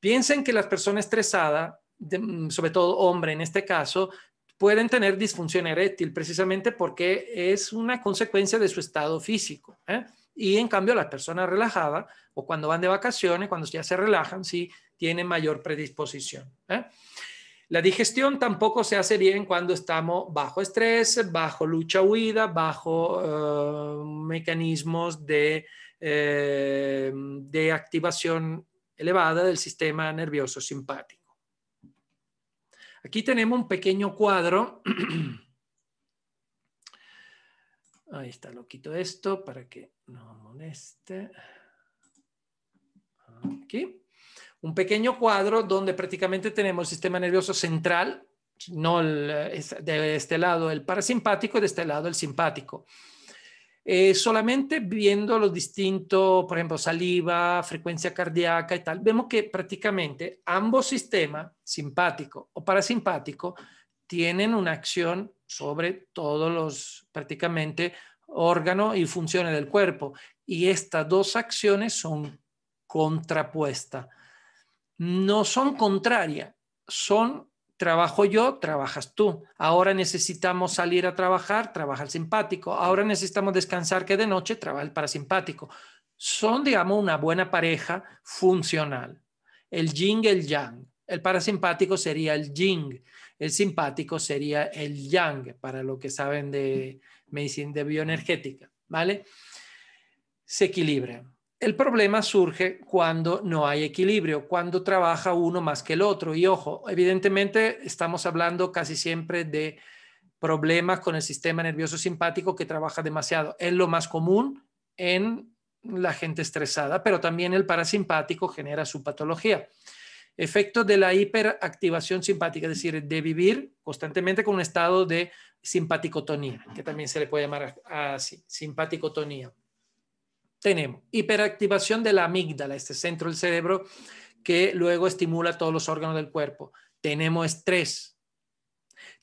Piensen que las personas estresadas, mm, sobre todo hombre en este caso, pueden tener disfunción eréctil precisamente porque es una consecuencia de su estado físico. ¿eh? Y en cambio, las personas relajadas o cuando van de vacaciones, cuando ya se relajan, sí tienen mayor predisposición. ¿eh? La digestión tampoco se hace bien cuando estamos bajo estrés, bajo lucha-huida, bajo eh, mecanismos eh, de, activación elevada del sistema nervioso simpático. Aquí tenemos un pequeño cuadro. Ahí está, lo quito esto para que no moleste. Aquí un pequeño cuadro donde prácticamente tenemos el sistema nervioso central, de este lado el parasimpático y de este lado el simpático. Eh, solamente viendo los distintos, por ejemplo, saliva, frecuencia cardíaca y tal, vemos que prácticamente ambos sistemas, simpático o parasimpático, tienen una acción sobre todos los, prácticamente, órganos y funciones del cuerpo. Y estas dos acciones son contrapuestas no son contraria, son trabajo yo, trabajas tú. Ahora necesitamos salir a trabajar, trabaja el simpático. Ahora necesitamos descansar, que de noche trabaja el parasimpático. Son, digamos, una buena pareja funcional. El ying el yang. El parasimpático sería el jing el simpático sería el yang, para lo que saben de medicina de bioenergética, ¿vale? Se equilibran. El problema surge cuando no hay equilibrio, cuando trabaja uno más que el otro. Y ojo, evidentemente estamos hablando casi siempre de problemas con el sistema nervioso simpático que trabaja demasiado. Es lo más común en la gente estresada, pero también el parasimpático genera su patología. Efecto de la hiperactivación simpática, es decir, de vivir constantemente con un estado de simpaticotonía, que también se le puede llamar así, simpaticotonía tenemos hiperactivación de la amígdala, este centro del cerebro que luego estimula todos los órganos del cuerpo. Tenemos estrés.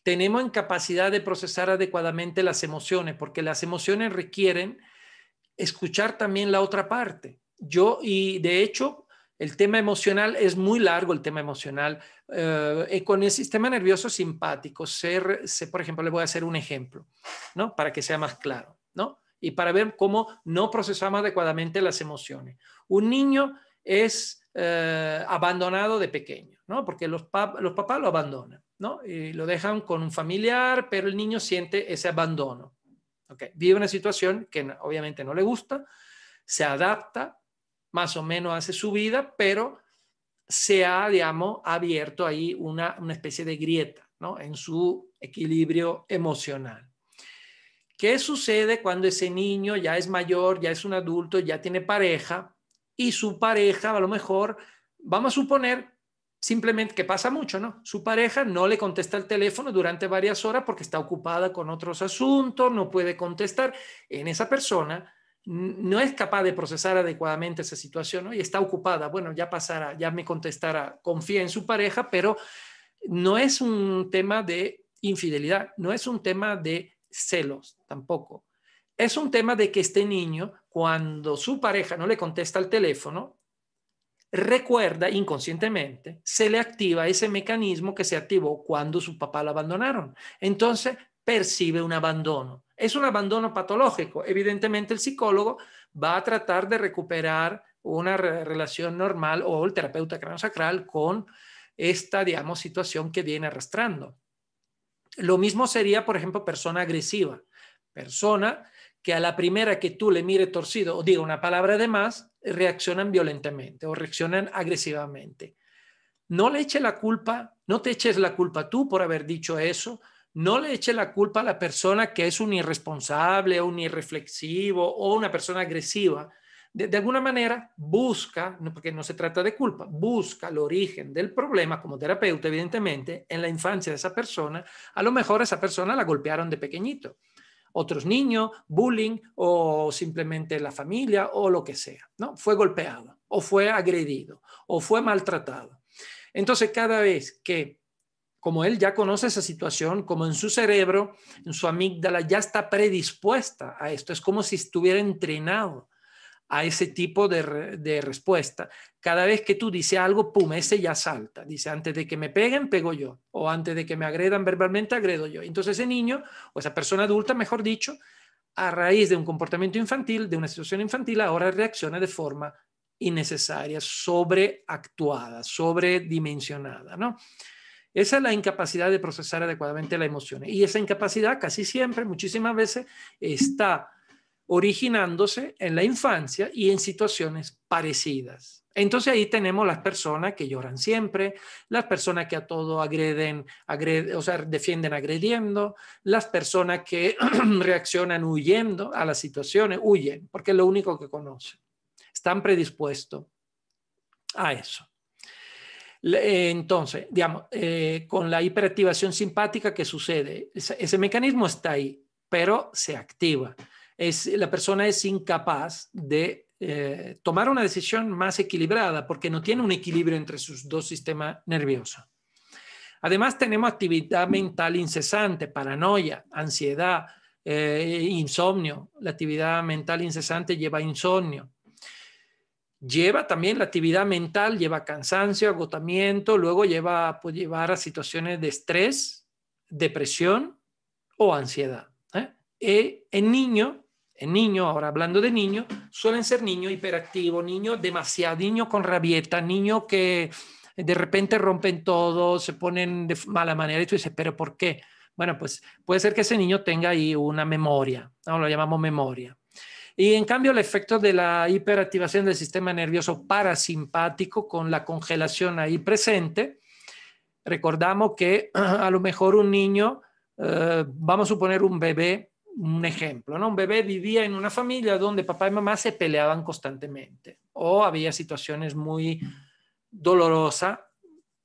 Tenemos incapacidad de procesar adecuadamente las emociones, porque las emociones requieren escuchar también la otra parte. Yo, y de hecho, el tema emocional es muy largo, el tema emocional. Eh, eh, con el sistema nervioso simpático, por ejemplo, le voy a hacer un ejemplo, ¿no? Para que sea más claro, ¿no? y para ver cómo no procesamos adecuadamente las emociones. Un niño es eh, abandonado de pequeño, ¿no? Porque los, los papás lo abandonan, ¿no? Y lo dejan con un familiar, pero el niño siente ese abandono. Vive una situación que obviamente no le gusta, se adapta, más o menos hace su vida, pero se ha, digamos, abierto ahí una, una especie de grieta ¿no? en su equilibrio emocional. ¿Qué sucede cuando ese niño ya es mayor, ya es un adulto, ya tiene pareja y su pareja a lo mejor, vamos a suponer simplemente que pasa mucho, ¿no? Su pareja no le contesta el teléfono durante varias horas porque está ocupada con otros asuntos, no puede contestar. En esa persona no es capaz de procesar adecuadamente esa situación y está ocupada. Bueno, ya pasará, ya me contestará, confía en su pareja, pero no es un tema de infidelidad, no es un tema de celos tampoco. Es un tema de que este niño, cuando su pareja no le contesta al teléfono, recuerda inconscientemente, se le activa ese mecanismo que se activó cuando su papá lo abandonaron. Entonces percibe un abandono. Es un abandono patológico. Evidentemente el psicólogo va a tratar de recuperar una relación normal o el terapeuta craniosacral con esta, digamos, situación que viene arrastrando. Lo mismo sería, por ejemplo, persona agresiva. Persona que a la primera que tú le mire torcido o diga una palabra de más, reaccionan violentamente o reaccionan agresivamente. No le eche la culpa, no te eches la culpa tú por haber dicho eso, no le eche la culpa a la persona que es un irresponsable o un irreflexivo o una persona agresiva de, alguna manera busca, porque no se trata de culpa, busca el origen del problema como terapeuta, evidentemente, en la infancia de esa persona. A lo mejor esa persona la golpearon de pequeñito. Otros niños, bullying o simplemente la familia o lo que sea, ¿no? Fue golpeado o fue agredido o fue maltratado. Entonces, cada vez que, como él ya conoce esa situación, como en su cerebro, en su amígdala ya está predispuesta a esto, es como si estuviera entrenado a ese tipo de, respuesta. Cada vez que tú dices algo, pum, ese ya salta. Dice, antes de que me peguen, pego yo. O antes de que me agredan verbalmente, agredo yo. Entonces ese niño, o esa persona adulta, mejor dicho, a raíz de un comportamiento infantil, de una situación infantil, ahora reacciona de forma innecesaria, sobreactuada, sobredimensionada, ¿no? Esa es la incapacidad de procesar adecuadamente la emoción. Y esa incapacidad casi siempre, muchísimas veces, está originándose en la infancia y en situaciones parecidas. Entonces ahí tenemos las personas que lloran siempre, las personas que a todo agreden, o sea, defienden agrediendo, las personas que reaccionan huyendo a las situaciones, huyen, porque es lo único que conocen. Están predispuestos a eso. Eh, entonces, digamos, eh, con la hiperactivación simpática que sucede, ese mecanismo está ahí, pero se activa la persona es incapaz de eh, tomar una decisión más equilibrada porque no tiene un equilibrio entre sus dos sistemas nerviosos. Además, tenemos actividad mental incesante, paranoia, ansiedad, eh, insomnio. La actividad mental incesante lleva insomnio. Lleva también la actividad mental, lleva cansancio, agotamiento, luego lleva puede llevar a situaciones de estrés, depresión o ansiedad. ¿eh? E, en niños eh, niño, ahora hablando de niño, suelen ser niño hiperactivo, niño demasiado, niño con rabieta, niño que de repente rompen todo, se ponen de mala manera y tú dices, pero ¿por qué? Bueno, pues puede ser que ese niño tenga ahí una memoria, ¿no? lo llamamos memoria. Y en cambio el efecto de la hiperactivación del sistema nervioso parasimpático con la congelación ahí presente, recordamos que a lo mejor un niño, eh, vamos a suponer un bebé un ejemplo, ¿no? Un bebé vivía en una familia donde papá y mamá se peleaban constantemente o había situaciones muy dolorosas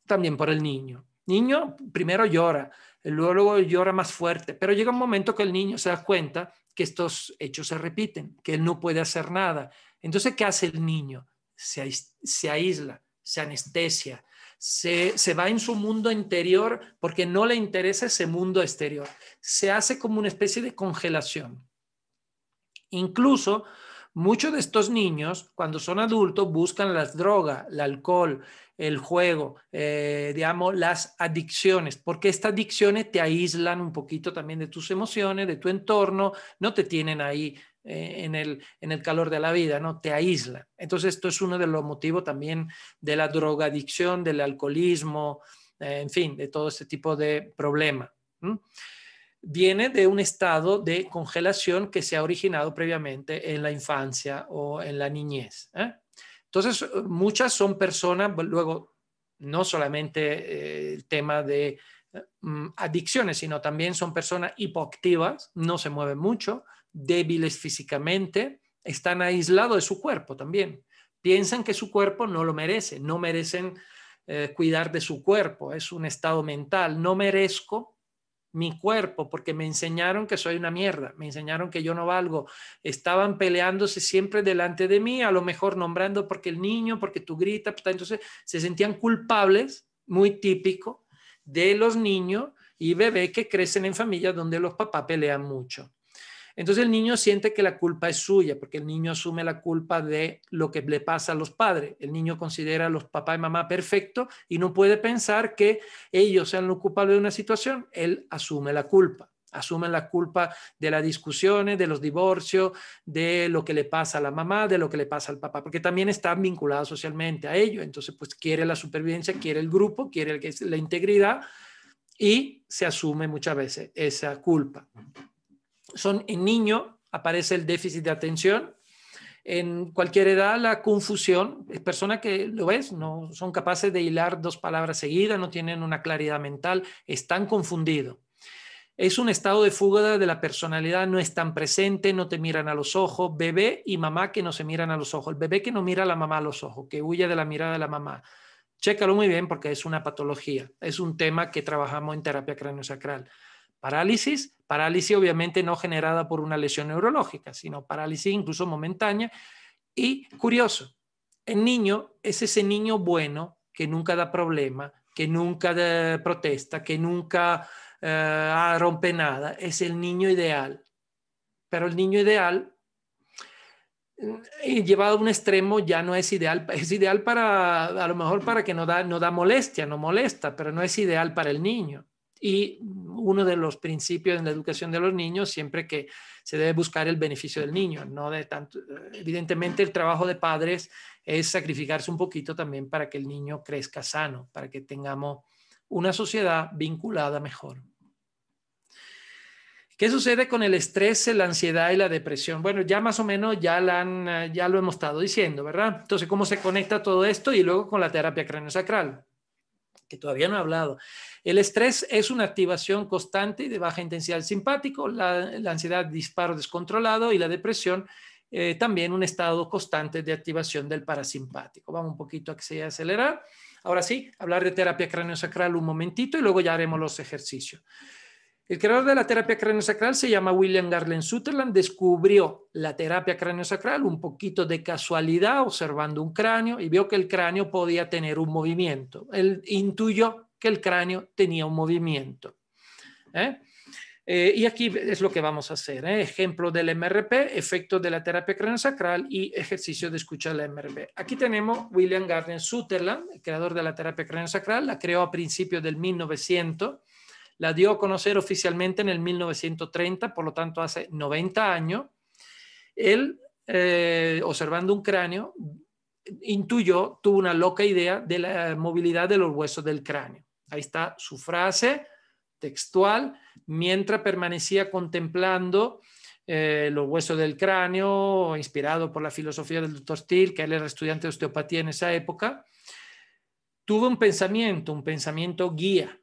también por el niño. Niño primero llora, luego llora más fuerte, pero llega un momento que el niño se da cuenta que estos hechos se repiten, que él no puede hacer nada. Entonces, ¿qué hace el niño? Se, se aísla, se anestesia, se, va en su mundo interior porque no le interesa ese mundo exterior. Se hace como una especie de congelación. Incluso muchos de estos niños, cuando son adultos, buscan las drogas, el alcohol, el juego, eh, digamos, las adicciones, porque estas adicciones te aíslan un poquito también de tus emociones, de tu entorno, no te tienen ahí eh, en, el, en el calor de la vida, ¿no? Te aísla. Entonces, esto es uno de los motivos también de la drogadicción, del alcoholismo, eh, en fin, de todo este tipo de problema. Viene de un estado de congelación que se ha originado previamente en la infancia o en la niñez. ¿eh? Entonces, muchas son personas, luego, no solamente el tema de mm, adicciones, sino también son personas hipoactivas, no se mueven mucho, débiles físicamente, están aislados de su cuerpo también. Piensan que su cuerpo no lo merece, no merecen eh, cuidar de su cuerpo, es un estado mental, no merezco mi cuerpo porque me enseñaron que soy una mierda, me enseñaron que yo no valgo, estaban peleándose siempre delante de mí, a lo mejor nombrando porque el niño, porque tú gritas, entonces se sentían culpables, muy típico de los niños y bebés que crecen en familias donde los papás pelean mucho. Entonces el niño siente que la culpa es suya, porque el niño asume la culpa de lo que le pasa a los padres. El niño considera a los papás y mamá perfectos y no puede pensar que ellos sean los culpables de una situación. Él asume la culpa. Asume la culpa de las discusiones, de los divorcios, de lo que le pasa a la mamá, de lo que le pasa al papá, porque también está vinculados socialmente a ello. Entonces, pues quiere la supervivencia, quiere el grupo, quiere la integridad y se asume muchas veces esa culpa son en niño aparece el déficit de atención, en cualquier edad la confusión, es personas que lo ves, no son capaces de hilar dos palabras seguidas, no tienen una claridad mental, están confundidos. Es un estado de fuga de la personalidad, no están presente, no te miran a los ojos, bebé y mamá que no se miran a los ojos, el bebé que no mira a la mamá a los ojos, que huye de la mirada de la mamá. Chécalo muy bien porque es una patología, es un tema que trabajamos en terapia craniosacral. Parálisis, parálisis obviamente no generada por una lesión neurológica, sino parálisis incluso momentánea. Y curioso, el niño es ese niño bueno que nunca da problema, que nunca eh, protesta, que nunca eh, rompe nada, es el niño ideal. Pero el niño ideal mm, llevado a un extremo ya no es ideal, es ideal para, a lo mejor para que no da, no da molestia, no molesta, pero no es ideal para el niño y uno de los principios en la educación de los niños siempre que se debe buscar el beneficio del niño, no de evidentemente el trabajo de padres es sacrificarse un poquito también para que el niño crezca sano, para que tengamos una sociedad vinculada mejor. ¿Qué sucede con el estrés, la ansiedad y la depresión? Bueno, ya más o menos ya, ya lo hemos estado diciendo, ¿verdad? Entonces, ¿cómo se conecta todo esto y luego con la terapia craniosacral? Que todavía no he hablado. El estrés es una activación constante de baja intensidad simpático, la, ansiedad disparo descontrolado y la depresión eh, también un estado constante de activación del parasimpático. Vamos un poquito a que se acelerar. Ahora sí, hablar de terapia craniosacral un momentito y luego ya haremos los ejercicios. El creador de la terapia craniosacral se llama William Garland Sutherland. Descubrió la terapia craniosacral un poquito de casualidad observando un cráneo y vio que el cráneo podía tener un movimiento. Él intuyó que el cráneo tenía un movimiento. ¿eh? Eh, y aquí es lo que vamos a hacer. ¿eh? Ejemplo del MRP, efecto de la terapia sacral y ejercicio de escucha del MRP. Aquí tenemos William Gardner Sutherland, el creador de la terapia sacral la creó a principios del 1900, la dio a conocer oficialmente en el 1930, por lo tanto hace 90 años. Él, observando un cráneo, intuyó, tuvo una loca idea de la movilidad de los huesos del cráneo Ahí está su frase textual, mientras permanecía contemplando eh, los huesos del cráneo, inspirado por la filosofía del doctor Steele, que él era estudiante de osteopatía en esa época, tuvo un pensamiento, un pensamiento guía.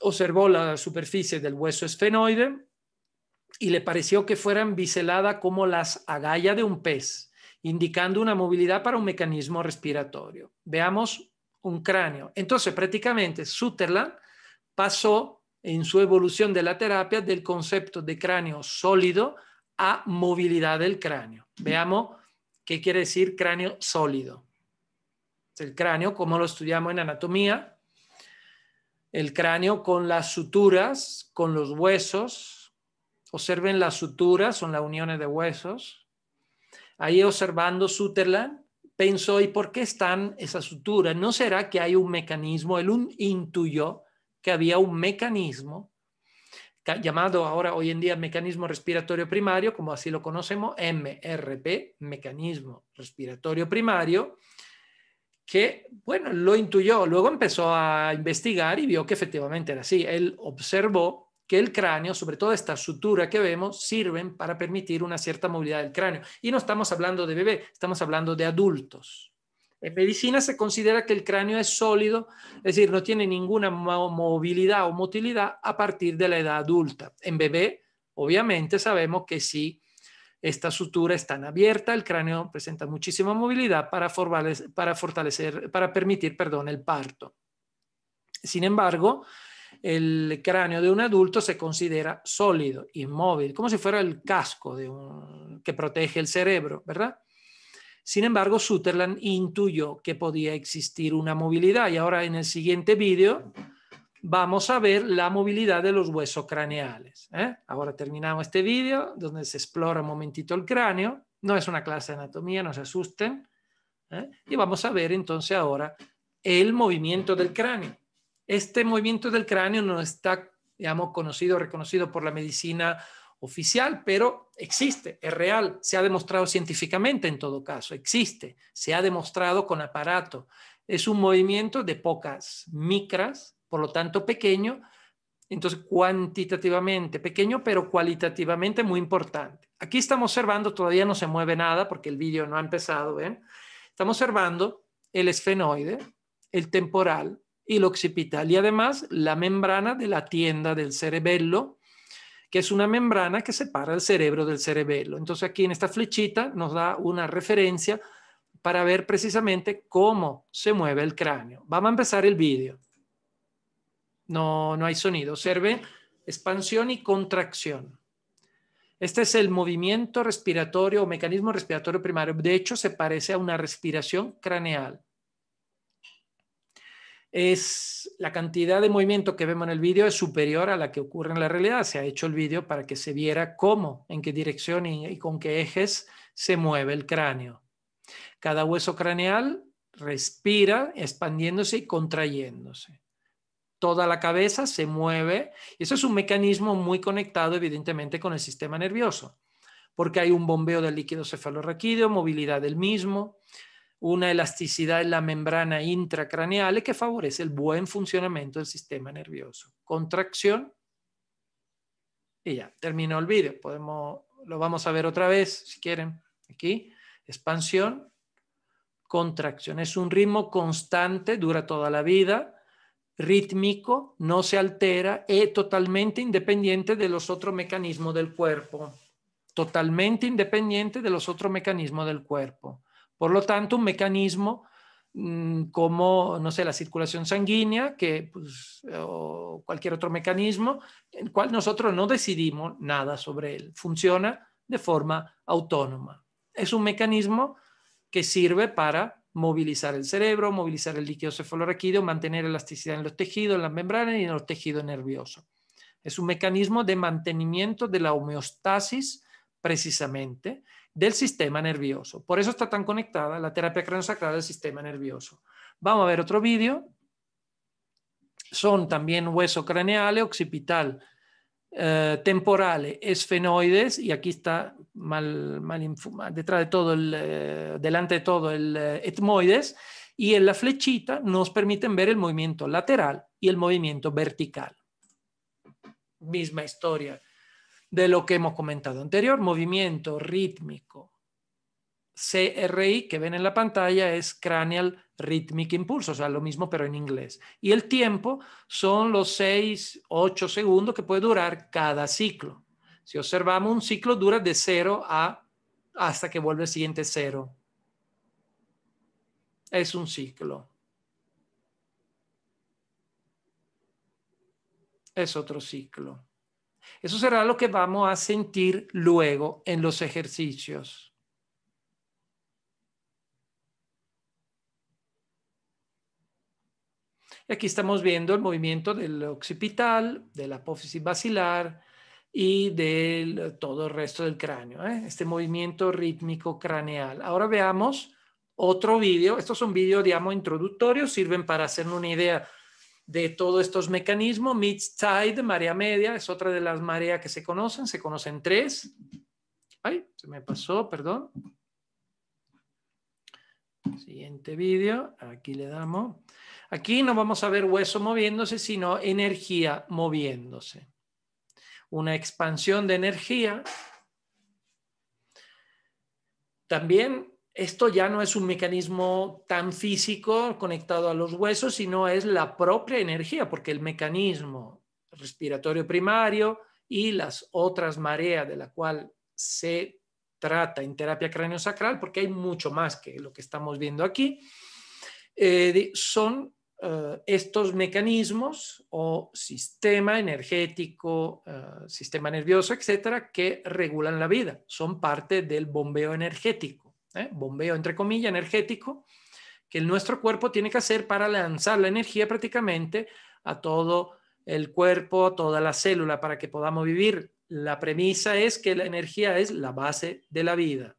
Observó la superficie del hueso esfenoide y le pareció que fueran biseladas como las agallas de un pez, indicando una movilidad para un mecanismo respiratorio. Veamos un cráneo. Entonces, prácticamente Sutherland pasó en su evolución de la terapia del concepto de cráneo sólido a movilidad del cráneo. Veamos qué quiere decir cráneo sólido. El cráneo, como lo estudiamos en anatomía, el cráneo con las suturas, con los huesos. Observen las suturas, son las uniones de huesos. Ahí observando Sutherland, pensó, ¿y por qué están esas suturas? ¿No será que hay un mecanismo? Él intuyó que había un mecanismo llamado ahora hoy en día mecanismo respiratorio primario, como así lo conocemos, MRP, mecanismo respiratorio primario, que, bueno, lo intuyó, luego empezó a investigar y vio que efectivamente era así. Él observó que el cráneo, sobre todo esta sutura que vemos, sirven para permitir una cierta movilidad del cráneo. Y no estamos hablando de bebé, estamos hablando de adultos. En medicina se considera que el cráneo es sólido, es decir, no tiene ninguna movilidad o motilidad a partir de la edad adulta. En bebé, obviamente, sabemos que si Esta sutura está abierta, el cráneo presenta muchísima movilidad para, para, fortalecer, para permitir perdón, el parto. Sin embargo, el cráneo de un adulto se considera sólido, inmóvil, como si fuera el casco de un, que protege el cerebro, ¿verdad? Sin embargo, Sutherland intuyó que podía existir una movilidad y ahora en el siguiente vídeo vamos a ver la movilidad de los huesos craneales. ¿eh? Ahora terminamos este vídeo donde se explora un momentito el cráneo. No es una clase de anatomía, no se asusten. ¿eh? Y vamos a ver entonces ahora el movimiento del cráneo. Este movimiento del cráneo no está, digamos, conocido, reconocido por la medicina oficial, pero existe, es real, se ha demostrado científicamente en todo caso, existe, se ha demostrado con aparato. Es un movimiento de pocas micras, por lo tanto pequeño, entonces cuantitativamente pequeño, pero cualitativamente muy importante. Aquí estamos observando, todavía no se mueve nada porque el vídeo no ha empezado, ¿ven? Estamos observando el esfenoide, el temporal, y lo occipital. Y además la membrana de la tienda del cerebelo, que es una membrana que separa el cerebro del cerebelo. Entonces aquí en esta flechita nos da una referencia para ver precisamente cómo se mueve el cráneo. Vamos a empezar el vídeo. No, no hay sonido. Observe expansión y contracción. Este es el movimiento respiratorio o mecanismo respiratorio primario. De hecho, se parece a una respiración craneal es la cantidad de movimiento que vemos en el vídeo es superior a la que ocurre en la realidad. Se ha hecho el vídeo para que se viera cómo, en qué dirección y, con qué ejes se mueve el cráneo. Cada hueso craneal respira expandiéndose y contrayéndose. Toda la cabeza se mueve. Y eso es un mecanismo muy conectado, evidentemente, con el sistema nervioso, porque hay un bombeo del líquido cefalorraquídeo, movilidad del mismo, una elasticidad en la membrana intracraneal que favorece el buen funcionamiento del sistema nervioso. Contracción y ya, terminó el vídeo. Podemos, lo vamos a ver otra vez si quieren. Aquí, expansión, contracción. Es un ritmo constante, dura toda la vida, rítmico, no se altera, es totalmente independiente de los otros mecanismos del cuerpo. Totalmente independiente de los otros mecanismos del cuerpo. Por lo tanto, un mecanismo mm, como, no sé, la circulación sanguínea, que, pues, o cualquier otro mecanismo, el cual nosotros no decidimos nada sobre él, funciona de forma autónoma. Es un mecanismo que sirve para movilizar el cerebro, movilizar el líquido cefalorraquídeo, mantener elasticidad en los tejidos, en las membranas y en los tejidos nerviosos. Es un mecanismo de mantenimiento de la homeostasis precisamente del sistema nervioso. Por eso está tan conectada la terapia craniosacral del sistema nervioso. Vamos a ver otro vídeo. Son también hueso craneal, occipital, eh, temporal, esfenoides, y aquí está mal, mal detrás de todo, el, eh, delante de todo el eh, etmoides, y en la flechita nos permiten ver el movimiento lateral y el movimiento vertical. Misma historia de lo que hemos comentado anterior, movimiento rítmico. CRI que ven en la pantalla es Cranial Rhythmic Impulse, o sea, lo mismo pero en inglés. Y el tiempo son los 6, 8 segundos que puede durar cada ciclo. Si observamos, un ciclo dura de 0 a hasta que vuelve el siguiente 0. Es un ciclo. Es otro ciclo. Eso será lo que vamos a sentir luego en los ejercicios. aquí estamos viendo el movimiento del occipital, de la apófisis basilar y del todo el resto del cráneo, ¿eh? este movimiento rítmico craneal. Ahora veamos otro vídeo. Estos son vídeos, digamos, introductorios, sirven para hacer una idea de todos estos mecanismos. Mid-tide, marea media, es otra de las mareas que se conocen, se conocen tres. Ay, se me pasó, perdón. Siguiente vídeo, aquí le damos. Aquí no vamos a ver hueso moviéndose, sino energía moviéndose. Una expansión de energía. También esto ya no es un mecanismo tan físico conectado a los huesos, sino es la propia energía, porque el mecanismo respiratorio primario y las otras mareas de la cual se trata en terapia sacral, porque hay mucho más que lo que estamos viendo aquí, eh, son eh, estos mecanismos o sistema energético, eh, sistema nervioso, etcétera, que regulan la vida, son parte del bombeo energético ¿eh? bombeo entre comillas energético, que nuestro cuerpo tiene que hacer para lanzar la energía prácticamente a todo el cuerpo, a toda la célula, para que podamos vivir. La premisa es que la energía es la base de la vida.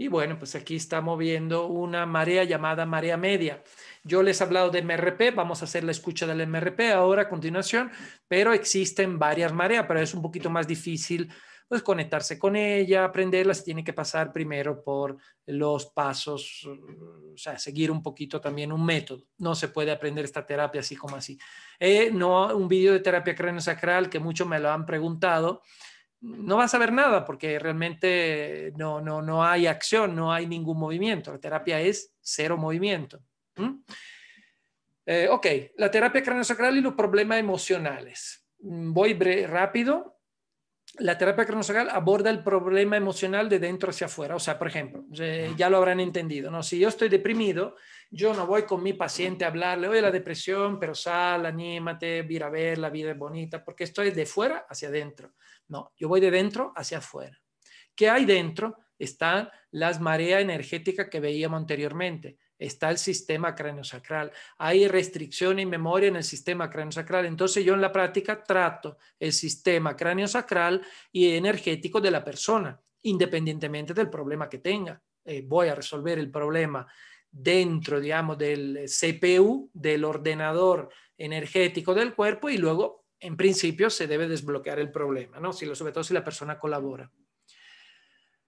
Y bueno, pues aquí estamos viendo una marea llamada marea media. Yo les he hablado de MRP, vamos a hacer la escucha del MRP ahora a continuación, pero existen varias mareas, pero es un poquito más difícil pues conectarse con ella, aprenderla, se tiene que pasar primero por los pasos, o sea, seguir un poquito también un método. No se puede aprender esta terapia así como así. Eh, no, un vídeo de terapia sacral que muchos me lo han preguntado, no vas a ver nada porque realmente no, hay acción, no hay ningún movimiento. La terapia es cero movimiento. ¿Mm? Eh, ok, la terapia craniosacral y los problemas emocionales. Mm, voy rápido. La terapia craniosacral aborda el problema emocional de dentro hacia afuera. O sea, por ejemplo, ya lo habrán entendido, ¿no? Si yo estoy deprimido, yo no voy con mi paciente a hablarle, oye, la depresión, pero sal, anímate, mira a ver, la vida es bonita, porque estoy de fuera hacia adentro. No, yo voy de dentro hacia afuera. ¿Qué hay dentro? Están las mareas energéticas que veíamos anteriormente está el sistema sacral Hay restricción y memoria en el sistema sacral Entonces yo en la práctica trato el sistema sacral y energético de la persona, independientemente del problema que tenga. Eh, voy a resolver el problema dentro, digamos, del CPU, del ordenador energético del cuerpo y luego, en principio, se debe desbloquear el problema, ¿no? Si sobre todo si la persona colabora.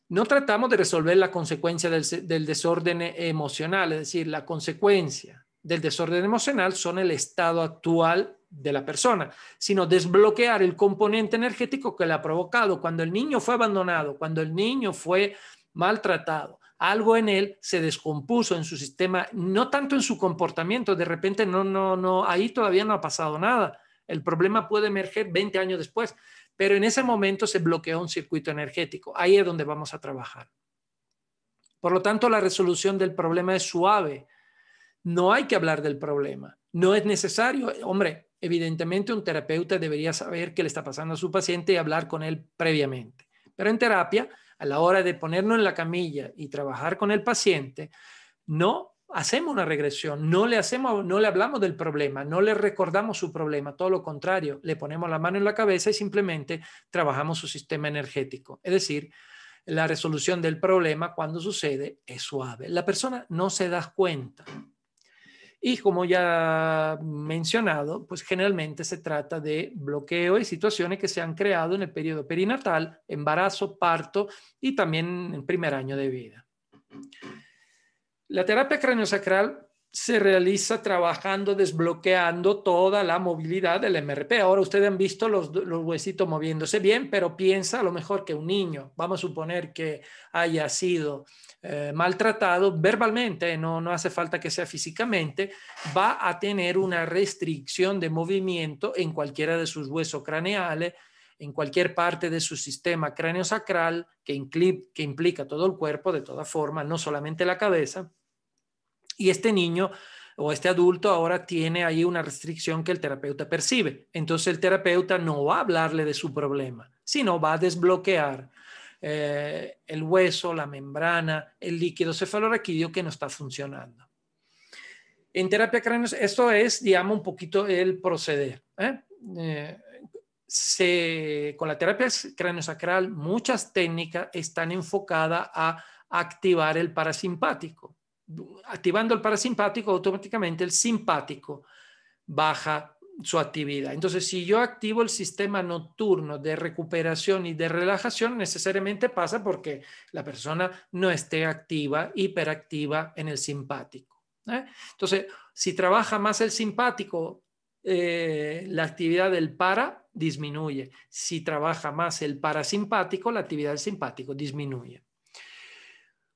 No tratamos de resolver la consecuencia del, del desorden e, emocional, es decir, la consecuencia del desorden emocional son el estado actual de la persona, sino desbloquear el componente energético que la ha provocado. Cuando el niño fue abandonado, cuando el niño fue maltratado. Algo en él se descompuso en su sistema, no tanto en su comportamiento, de repente no, no, no, ahí todavía no ha pasado nada. El problema puede emerger 20 años después, pero en ese momento se bloqueó un circuito energético. Ahí es donde vamos a trabajar. Por lo tanto, la resolución del problema es suave. No hay que hablar del problema. No es necesario. Hombre, evidentemente un terapeuta debería saber qué le está pasando a su paciente y hablar con él previamente. Pero en terapia a la hora de ponernos en la camilla y trabajar con el paciente, no hacemos una regresión, no le hacemos, no le hablamos del problema, no le recordamos su problema, todo lo contrario, le ponemos la mano en la cabeza y simplemente trabajamos su sistema energético. Es decir, la resolución del problema cuando sucede es suave. La persona no se da cuenta, y como ya mencionado, pues generalmente se trata de bloqueo y situaciones que se han creado en el periodo perinatal, embarazo, parto y también en primer año de vida. La terapia craniosacral se realiza trabajando, desbloqueando toda la movilidad del MRP. Ahora ustedes han visto los, los, huesitos moviéndose bien, pero piensa a lo mejor que un niño, vamos a suponer que haya sido eh, maltratado verbalmente, no, no hace falta que sea físicamente, va a tener una restricción de movimiento en cualquiera de sus huesos craneales, en cualquier parte de su sistema cráneo-sacral, que, que implica todo el cuerpo, de toda forma, no solamente la cabeza. Y este niño o este adulto ahora tiene ahí una restricción que el terapeuta percibe. Entonces el terapeuta no va a hablarle de su problema, sino va a desbloquear eh, el hueso, la membrana, el líquido cefalorraquídeo que no está funcionando. En terapia cráneo, esto es, digamos, un poquito el proceder. ¿eh? Eh, con la terapia sacral muchas técnicas están enfocadas a activar el parasimpático. Activando el parasimpático, automáticamente el simpático baja su actividad. Entonces, si yo activo el sistema nocturno de recuperación y de relajación, necesariamente pasa porque la persona no esté activa, hiperactiva en el simpático. ¿eh? Entonces, si trabaja más el simpático, eh, la actividad del para disminuye. Si trabaja más el parasimpático, la actividad del simpático disminuye.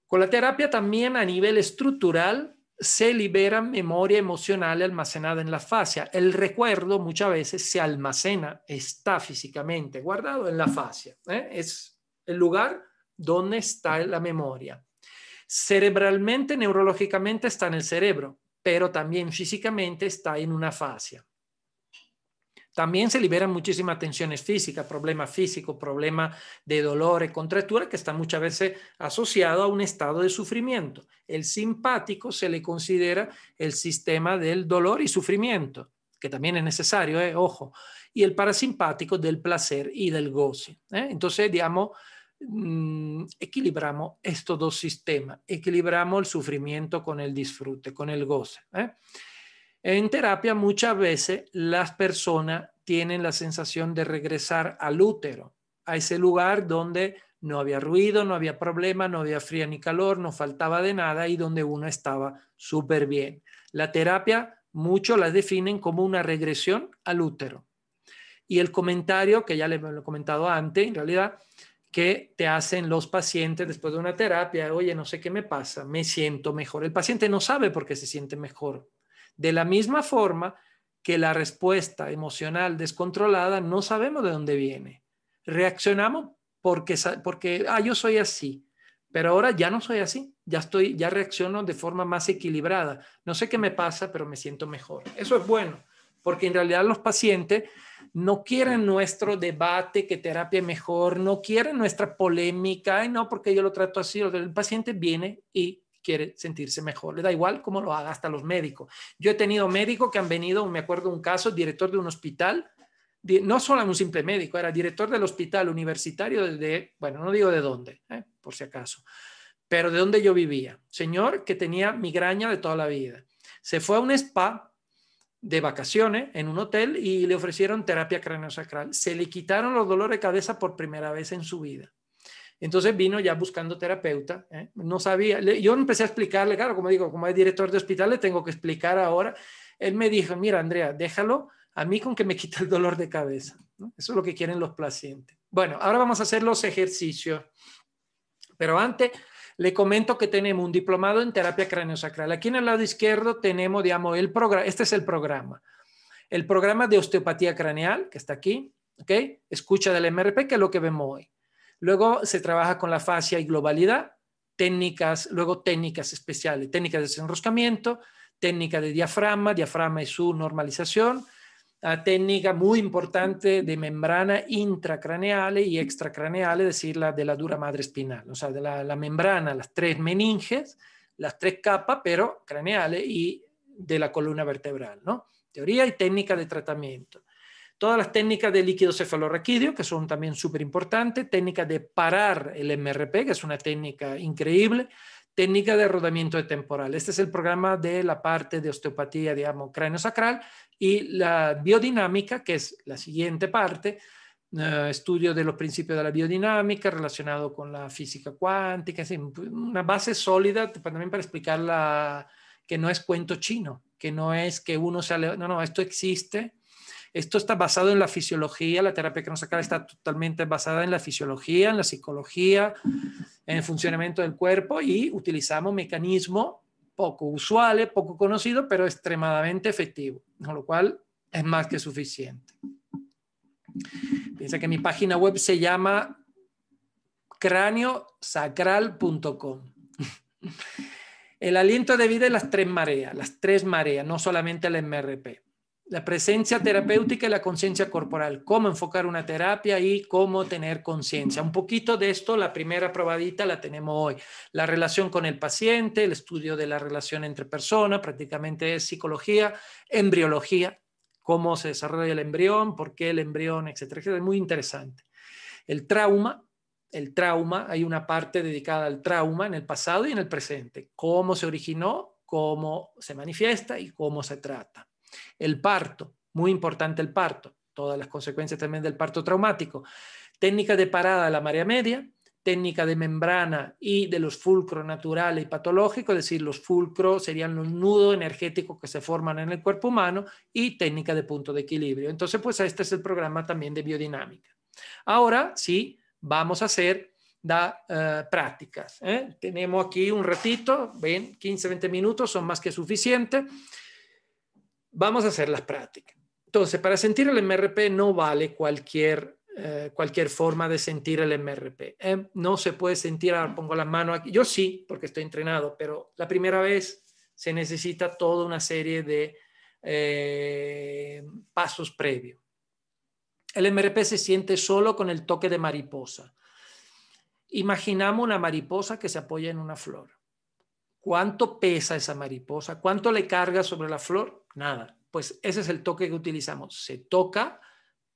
Con la terapia también a nivel estructural se libera memoria emocional almacenada en la fascia. El recuerdo muchas veces se almacena, está físicamente guardado en la fascia. ¿eh? Es el lugar donde está la memoria. Cerebralmente, neurológicamente está en el cerebro, pero también físicamente está en una fascia. También se liberan muchísimas tensiones físicas, problemas físicos, problemas de dolor y contracturas, que están muchas veces asociados a un estado de sufrimiento. El simpático se le considera el sistema del dolor y sufrimiento, que también es necesario, eh, ojo, y el parasimpático del placer y del goce. ¿eh? Entonces, digamos, mm, equilibramos estos dos sistemas, equilibramos el sufrimiento con el disfrute, con el goce. ¿eh? En terapia muchas veces las personas tienen la sensación de regresar al útero, a ese lugar donde no había ruido, no había problema, no había frío ni calor, no faltaba de nada y donde uno estaba súper bien. La terapia muchos la definen como una regresión al útero. Y el comentario, que ya le he comentado antes, en realidad, que te hacen los pacientes después de una terapia, oye, no sé qué me pasa, me siento mejor. El paciente no sabe por qué se siente mejor, de la misma forma que la respuesta emocional descontrolada no sabemos de dónde viene. Reaccionamos porque, porque ah, yo soy así, pero ahora ya no soy así, ya estoy, ya reacciono de forma más equilibrada. No sé qué me pasa, pero me siento mejor. Eso es bueno, porque en realidad los pacientes no quieren nuestro debate, que terapia mejor, no quieren nuestra polémica, ay no, porque yo lo trato así. El paciente viene y quiere sentirse mejor, le da igual cómo lo haga, hasta los médicos. Yo he tenido médicos que han venido, me acuerdo un caso, director de un hospital, no solo un simple médico, era director del hospital universitario de, bueno, no digo de dónde, ¿eh? por si acaso, pero de dónde yo vivía. Señor que tenía migraña de toda la vida. Se fue a un spa de vacaciones en un hotel y le ofrecieron terapia craniosacral. Se le quitaron los dolores de cabeza por primera vez en su vida. Entonces vino ya buscando terapeuta, ¿eh? no sabía, yo empecé a explicarle, claro, como digo, como es director de hospital, le tengo que explicar ahora. Él me dijo, mira, Andrea, déjalo a mí con que me quita el dolor de cabeza. Eso es lo que quieren los pacientes. Bueno, ahora vamos a hacer los ejercicios. Pero antes, le comento que tenemos un diplomado en terapia craneosacral. Aquí en el lado izquierdo tenemos, digamos, el programa, este es el programa, el programa de osteopatía craneal, que está aquí, ¿ok? Escucha del MRP, que es lo que vemos hoy. Luego se trabaja con la fascia y globalidad, técnicas, luego técnicas especiales, técnicas de desenroscamiento, técnica de diafragma, diafragma y su normalización, ah, técnica muy importante de membrana intracraneal y extracraneal, es decir, la de la dura madre espinal, o sea, de la, la membrana, las tres meninges, las tres capas, pero craneales y de la columna vertebral, ¿no? Teoría y técnica de tratamiento. Todas las técnicas de líquido cefalorraquídeo, que son también súper importantes, técnica de parar el MRP, que es una técnica increíble, técnica de rodamiento de temporal. Este es el programa de la parte de osteopatía, digamos, cráneo-sacral y la biodinámica, que es la siguiente parte, eh, estudio de los principios de la biodinámica relacionado con la física cuántica, pues, una base sólida también para explicar que no es cuento chino, que no es que uno sale, no, no, esto existe esto está basado en la fisiología, la terapia que acaba está totalmente basada en la fisiología, en la psicología, en el funcionamiento del cuerpo y utilizamos mecanismos poco usuales, poco conocidos, pero extremadamente efectivos, con lo cual es más que suficiente. Piensa que mi página web se llama craniosacral.com. El aliento de vida es las tres mareas, las tres mareas, no solamente el MRP la presencia terapéutica y la conciencia corporal, cómo enfocar una terapia y cómo tener conciencia. Un poquito de esto, la primera probadita la tenemos hoy. La relación con el paciente, el estudio de la relación entre personas, prácticamente es psicología, embriología, cómo se desarrolla el embrión, por qué el embrión, etcétera, Es muy interesante. El trauma, el trauma, hay una parte dedicada al trauma en el pasado y en el presente, cómo se originó, cómo se manifiesta y cómo se trata. El parto, muy importante el parto, todas las consecuencias también del parto traumático. Técnica de parada a la marea media, técnica de membrana y de los fulcros naturales y patológicos, es decir, los fulcros serían los nudos energéticos que se forman en el cuerpo humano y técnica de punto de equilibrio. Entonces, pues este es el programa también de biodinámica. Ahora sí, vamos a hacer las eh, prácticas. ¿eh? Tenemos aquí un ratito, ven, 15-20 minutos son más que suficientes. Vamos a hacer las prácticas. Entonces, para sentir el MRP no vale cualquier, eh, cualquier forma de sentir el MRP. ¿eh? no se puede sentir, ahora pongo la mano aquí. Yo sí, porque estoy entrenado, pero la primera vez se necesita toda una serie de eh, pasos previos. El MRP se siente solo con el toque de mariposa. Imaginamos una mariposa que se apoya en una flor. ¿Cuánto pesa esa mariposa? ¿Cuánto le carga sobre la flor? nada. Pues ese es el toque que utilizamos. Se toca,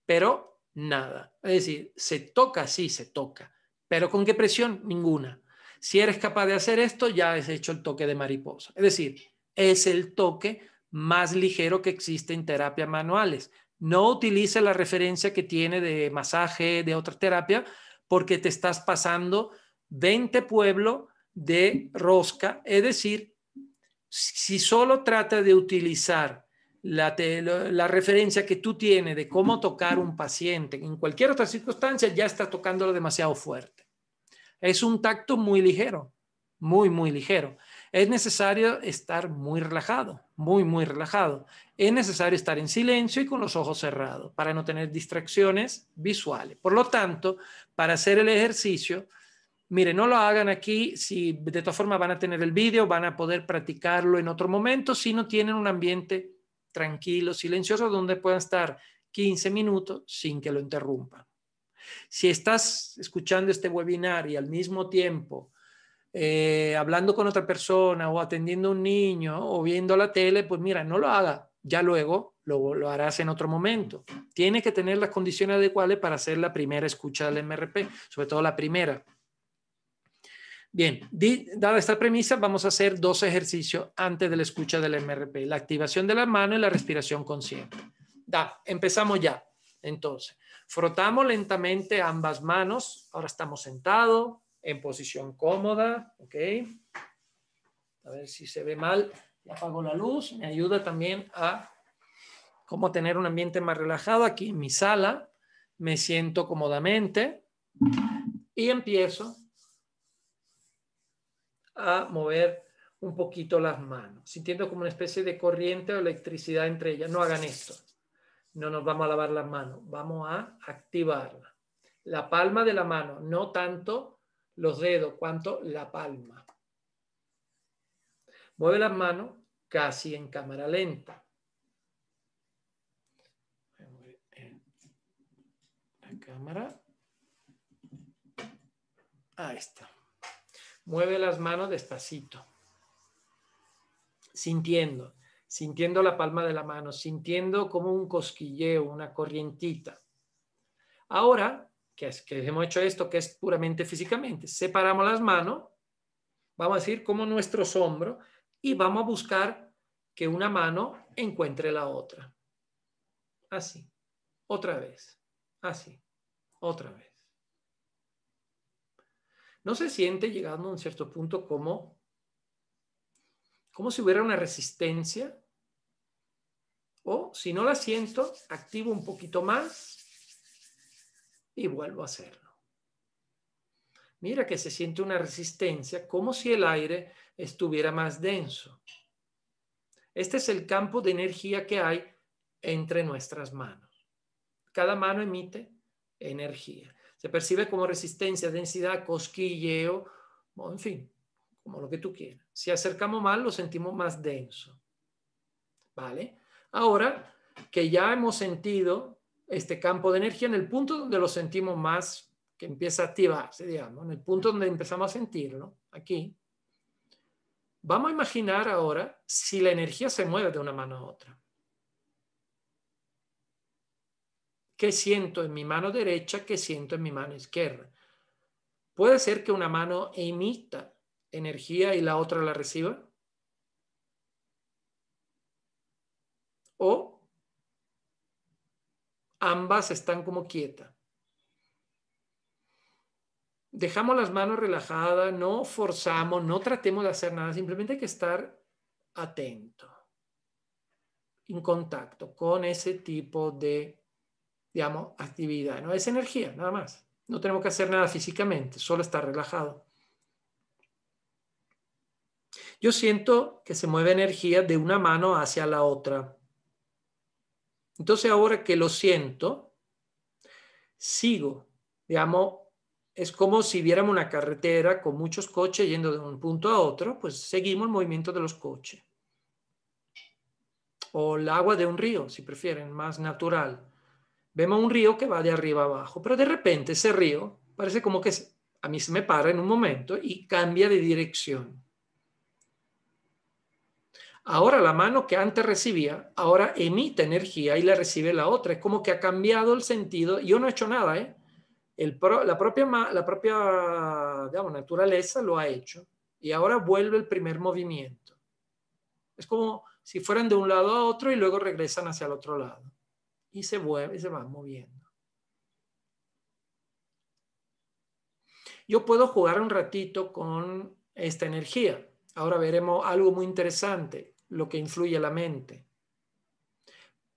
pero nada. Es decir, se toca, sí, se toca. Pero ¿con qué presión? Ninguna. Si eres capaz de hacer esto, ya has hecho el toque de mariposa. Es decir, es el toque más ligero que existe en terapias manuales. No utilice la referencia que tiene de masaje, de otra terapia, porque te estás pasando 20 pueblos de rosca, es decir, si solo trata de utilizar la, referencia que tú tienes de cómo tocar un paciente en cualquier otra circunstancia, ya está tocándolo demasiado fuerte. Es un tacto muy ligero, muy, muy ligero. Es necesario estar muy relajado, muy, muy relajado. Es necesario estar en silencio y con los ojos cerrados para no tener distracciones visuales. Por lo tanto, para hacer el ejercicio, Mire, no lo hagan aquí, si de todas formas van a tener el vídeo, van a poder practicarlo en otro momento, si no tienen un ambiente tranquilo, silencioso, donde puedan estar 15 minutos sin que lo interrumpan. Si estás escuchando este webinar y al mismo tiempo eh, hablando con otra persona o atendiendo a un niño o viendo la tele, pues mira, no lo haga, ya luego lo, lo, harás en otro momento. Tiene que tener las condiciones adecuadas para hacer la primera escucha del MRP, sobre todo la primera. Bien, dada esta premisa, vamos a hacer dos ejercicios antes de la escucha del MRP, la activación de la mano y la respiración consciente. Da, empezamos ya. Entonces, frotamos lentamente ambas manos. Ahora estamos sentados en posición cómoda, ¿ok? A ver si se ve mal. Ya apago la luz. Me ayuda también a cómo tener un ambiente más relajado. Aquí en mi sala me siento cómodamente y empiezo a mover un poquito las manos, sintiendo como una especie de corriente o electricidad entre ellas. No hagan esto. No nos vamos a lavar las manos, vamos a activarla. La palma de la mano, no tanto los dedos, cuanto la palma. Mueve las manos casi en cámara lenta. La cámara. Ahí está. Mueve las manos despacito, sintiendo, sintiendo la palma de la mano, sintiendo como un cosquilleo, una corrientita. Ahora que, que hemos hecho esto, que es puramente físicamente, separamos las manos, vamos a decir como nuestro hombros, y vamos a buscar que una mano encuentre la otra. Así, otra vez, así, otra vez. ¿No se siente llegando a un cierto punto como, como si hubiera una resistencia? O si no la siento, activo un poquito más y vuelvo a hacerlo. Mira que se siente una resistencia como si el aire estuviera más denso. Este es el campo de energía que hay entre nuestras manos. Cada mano emite energía se percibe como resistencia, densidad, cosquilleo, en fin, como lo que tú quieras. Si acercamos mal, lo sentimos más denso. ¿Vale? Ahora que ya hemos sentido este campo de energía en el punto donde lo sentimos más, que empieza a activarse, digamos, en el punto donde empezamos a sentirlo, aquí, vamos a imaginar ahora si la energía se mueve de una mano a otra. qué siento en mi mano derecha, qué siento en mi mano izquierda. ¿Puede ser que una mano emita energía y la otra la reciba? ¿O ambas están como quietas? Dejamos las manos relajadas, no forzamos, no tratemos de hacer nada, simplemente hay que estar atento, en contacto con ese tipo de digamos, actividad, ¿no? Es energía, nada más. No tenemos que hacer nada físicamente, solo estar relajado. Yo siento que se mueve energía de una mano hacia la otra. Entonces ahora que lo siento, sigo, digamos, es como si viéramos una carretera con muchos coches yendo de un punto a otro, pues seguimos el movimiento de los coches. O el agua de un río, si prefieren, más natural. Vemos un río que va de arriba abajo, pero de repente ese río parece como que a mí se me para en un momento y cambia de dirección. Ahora la mano que antes recibía, ahora emite energía y la recibe la otra. Es como que ha cambiado el sentido. Yo no he hecho nada, ¿eh? la propia, la propia naturaleza lo ha hecho y ahora vuelve el primer movimiento. Es como si fueran de un lado a otro y luego regresan hacia el otro lado y se vuelve y se va moviendo. Yo puedo jugar un ratito con esta energía. Ahora veremos algo muy interesante, lo que influye la mente.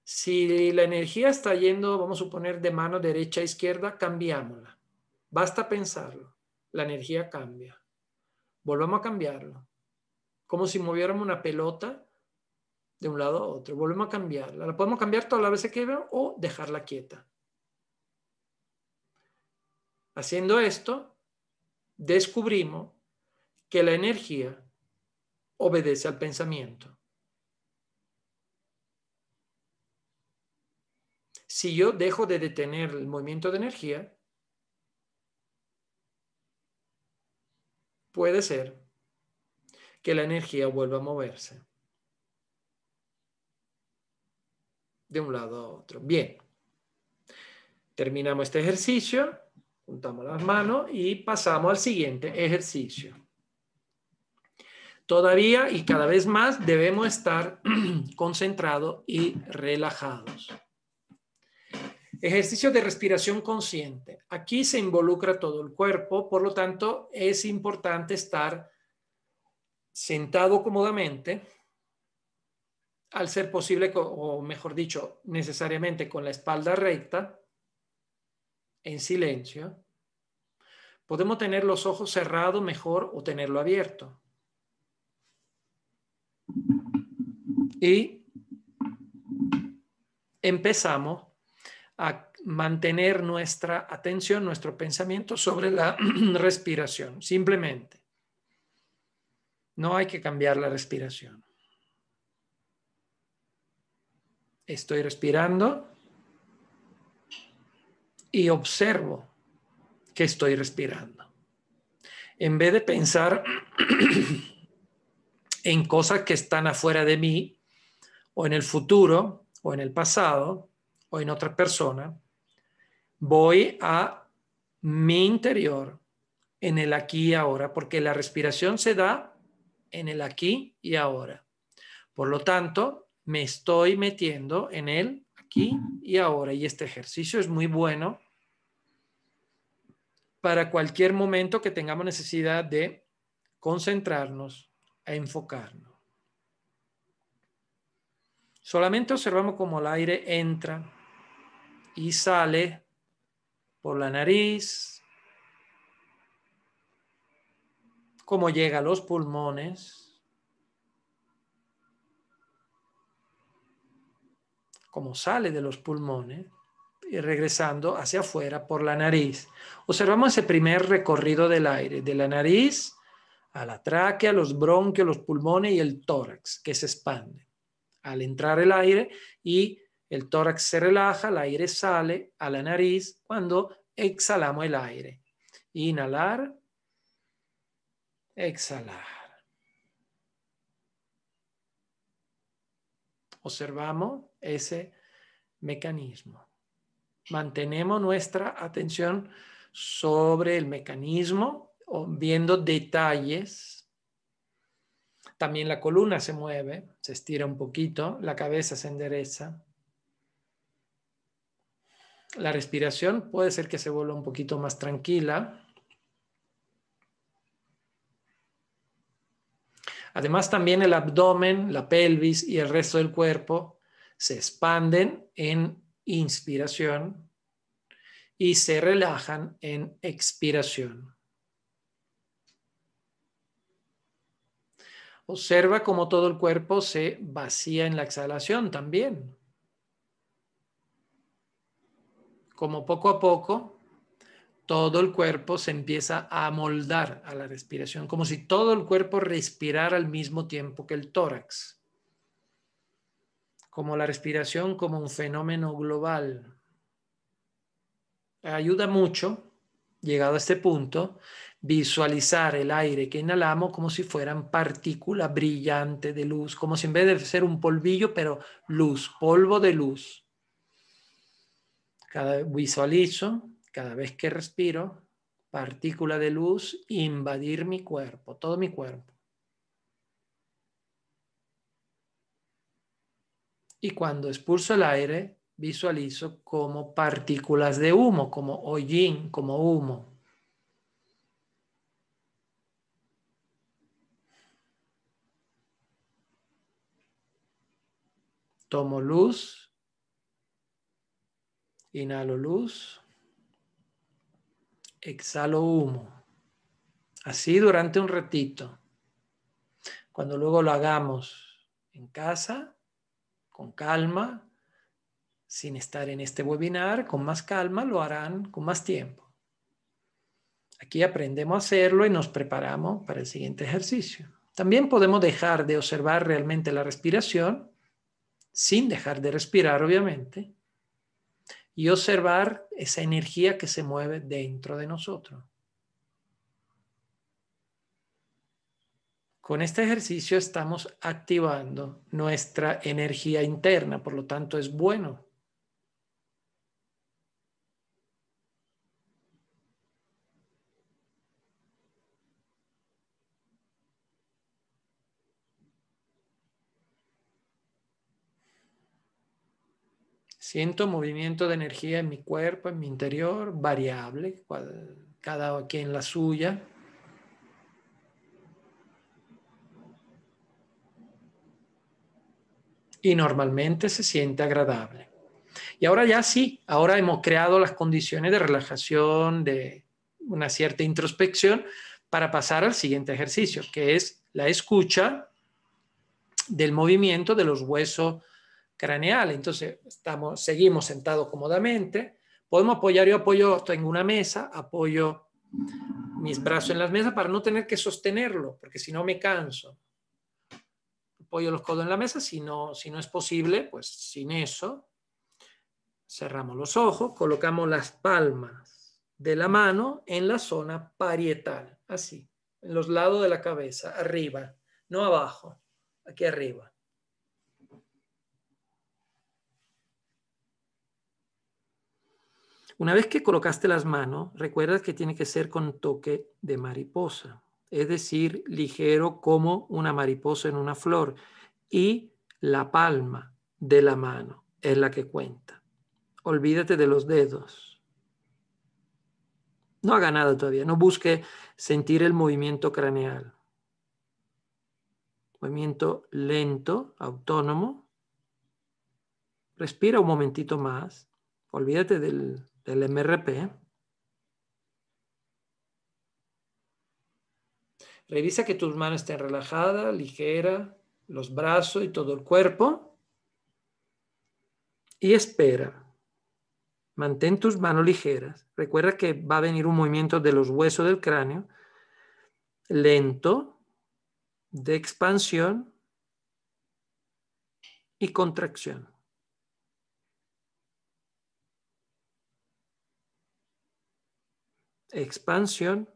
Si la energía está yendo, vamos a suponer, de mano derecha a izquierda, cambiámosla. Basta pensarlo. La energía cambia. Volvamos a cambiarlo. Como si moviéramos una pelota de un lado a otro. Volvemos a cambiarla. La podemos cambiar todas las veces que veo o dejarla quieta. Haciendo esto, descubrimos que la energía obedece al pensamiento. Si yo dejo de detener el movimiento de energía, puede ser que la energía vuelva a moverse. de un lado a otro. Bien. Terminamos este ejercicio, juntamos las manos y pasamos al siguiente ejercicio. Todavía y cada vez más debemos estar concentrados y relajados. Ejercicio de respiración consciente. Aquí se involucra todo el cuerpo, por lo tanto es importante estar sentado cómodamente, al ser posible, o mejor dicho, necesariamente con la espalda recta, en silencio, podemos tener los ojos cerrados mejor o tenerlo abierto. Y empezamos a mantener nuestra atención, nuestro pensamiento sobre la respiración, simplemente. No hay que cambiar la respiración. Estoy respirando y observo que estoy respirando. En vez de pensar en cosas que están afuera de mí, o en el futuro, o en el pasado, o en otra persona, voy a mi interior, en el aquí y ahora, porque la respiración se da en el aquí y ahora. Por lo tanto, me estoy metiendo en él aquí y ahora. Y este ejercicio es muy bueno para cualquier momento que tengamos necesidad de concentrarnos e enfocarnos. Solamente observamos cómo el aire entra y sale por la nariz, cómo llega a los pulmones como sale de los pulmones y regresando hacia afuera por la nariz. Observamos ese primer recorrido del aire, de la nariz a la tráquea, los bronquios, los pulmones y el tórax que se expande. Al entrar el aire y el tórax se relaja, el aire sale a la nariz cuando exhalamos el aire. Inhalar, exhalar. Observamos ese mecanismo. Mantenemos nuestra atención sobre el mecanismo, viendo detalles. También la columna se mueve, se estira un poquito, la cabeza se endereza. La respiración puede ser que se vuelva un poquito más tranquila. Además, también el abdomen, la pelvis y el resto del cuerpo se expanden en inspiración y se relajan en expiración. Observa cómo todo el cuerpo se vacía en la exhalación también. Como poco a poco todo el cuerpo se empieza a moldar a la respiración, como si todo el cuerpo respirara al mismo tiempo que el tórax como la respiración como un fenómeno global. Ayuda mucho, llegado a este punto, visualizar el aire que inhalamos como si fueran partículas brillantes de luz, como si en vez de ser un polvillo, pero luz, polvo de luz. visualizo, cada vez que respiro, partícula de luz invadir mi cuerpo, todo mi cuerpo. y cuando expulso el aire visualizo como partículas de humo, como hollín, como humo. Tomo luz, inhalo luz, exhalo humo. Así durante un ratito. Cuando luego lo hagamos en casa, con calma, sin estar en este webinar, con más calma lo harán con más tiempo. Aquí aprendemos a hacerlo y nos preparamos para el siguiente ejercicio. También podemos dejar de observar realmente la respiración, sin dejar de respirar obviamente, y observar esa energía que se mueve dentro de nosotros. Con este ejercicio estamos activando nuestra energía interna, por lo tanto es bueno. Siento movimiento de energía en mi cuerpo, en mi interior, variable, cada quien la suya. y normalmente se siente agradable. Y ahora ya sí, ahora hemos creado las condiciones de relajación, de una cierta introspección para pasar al siguiente ejercicio, que es la escucha del movimiento de los huesos craneales. Entonces, estamos, seguimos sentados cómodamente. Podemos apoyar, yo apoyo, tengo una mesa, apoyo mis brazos en las mesas para no tener que sostenerlo, porque si no me canso. Apoyo los codos en la mesa, si no, si no es posible, pues sin eso, cerramos los ojos, colocamos las palmas de la mano en la zona parietal, así, en los lados de la cabeza, arriba, no abajo, aquí arriba. Una vez que colocaste las manos, recuerda que tiene que ser con toque de mariposa es decir, ligero como una mariposa en una flor, y la palma de la mano es la que cuenta. Olvídate de los dedos. No haga nada todavía, no busque sentir el movimiento craneal. Movimiento lento, autónomo. Respira un momentito más. Olvídate del, del MRP. Revisa que tus manos estén relajadas, ligera, los brazos y todo el cuerpo. Y espera. Mantén tus manos ligeras. Recuerda que va a venir un movimiento de los huesos del cráneo, lento, de expansión y contracción. Expansión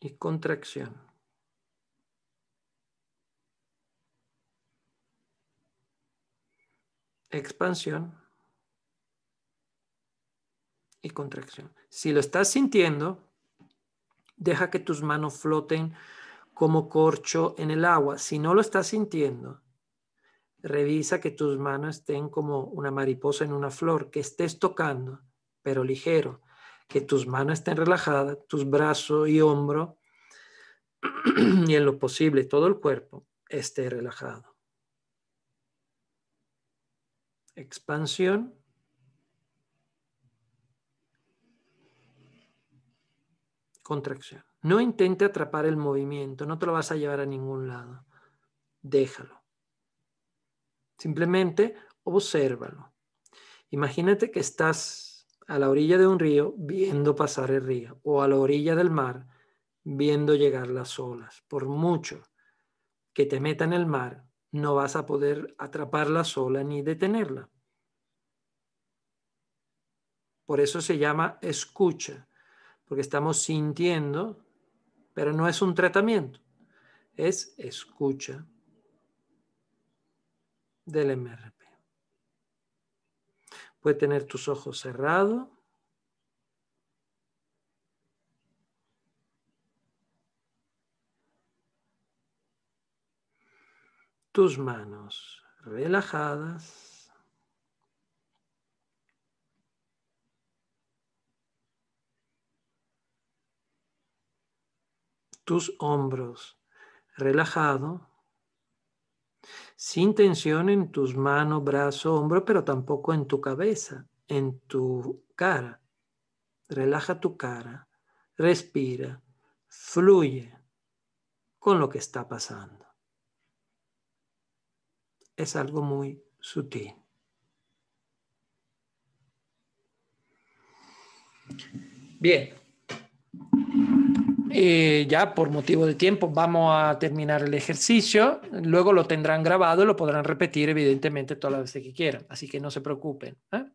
y contracción. Expansión y contracción. Si lo estás sintiendo, deja que tus manos floten como corcho en el agua. Si no lo estás sintiendo, revisa que tus manos estén como una mariposa en una flor, que estés tocando, pero ligero, que tus manos estén relajadas, tus brazos y hombro, y en lo posible todo el cuerpo esté relajado. Expansión. Contracción. No intente atrapar el movimiento, no te lo vas a llevar a ningún lado. Déjalo. Simplemente obsérvalo. Imagínate que estás a la orilla de un río viendo pasar el río o a la orilla del mar viendo llegar las olas. Por mucho que te meta en el mar, no vas a poder atrapar la ola ni detenerla. Por eso se llama escucha, porque estamos sintiendo, pero no es un tratamiento, es escucha del MRP. Puede tener tus ojos cerrados. Tus manos relajadas. Tus hombros relajados. Sin tensión en tus manos, brazos, hombros, pero tampoco en tu cabeza, en tu cara. Relaja tu cara, respira, fluye con lo que está pasando. Es algo muy sutil. Bien, eh, ya por motivo de tiempo vamos a terminar el ejercicio, luego lo tendrán grabado y lo podrán repetir evidentemente todas las veces que quieran, así que no se preocupen. ¿eh?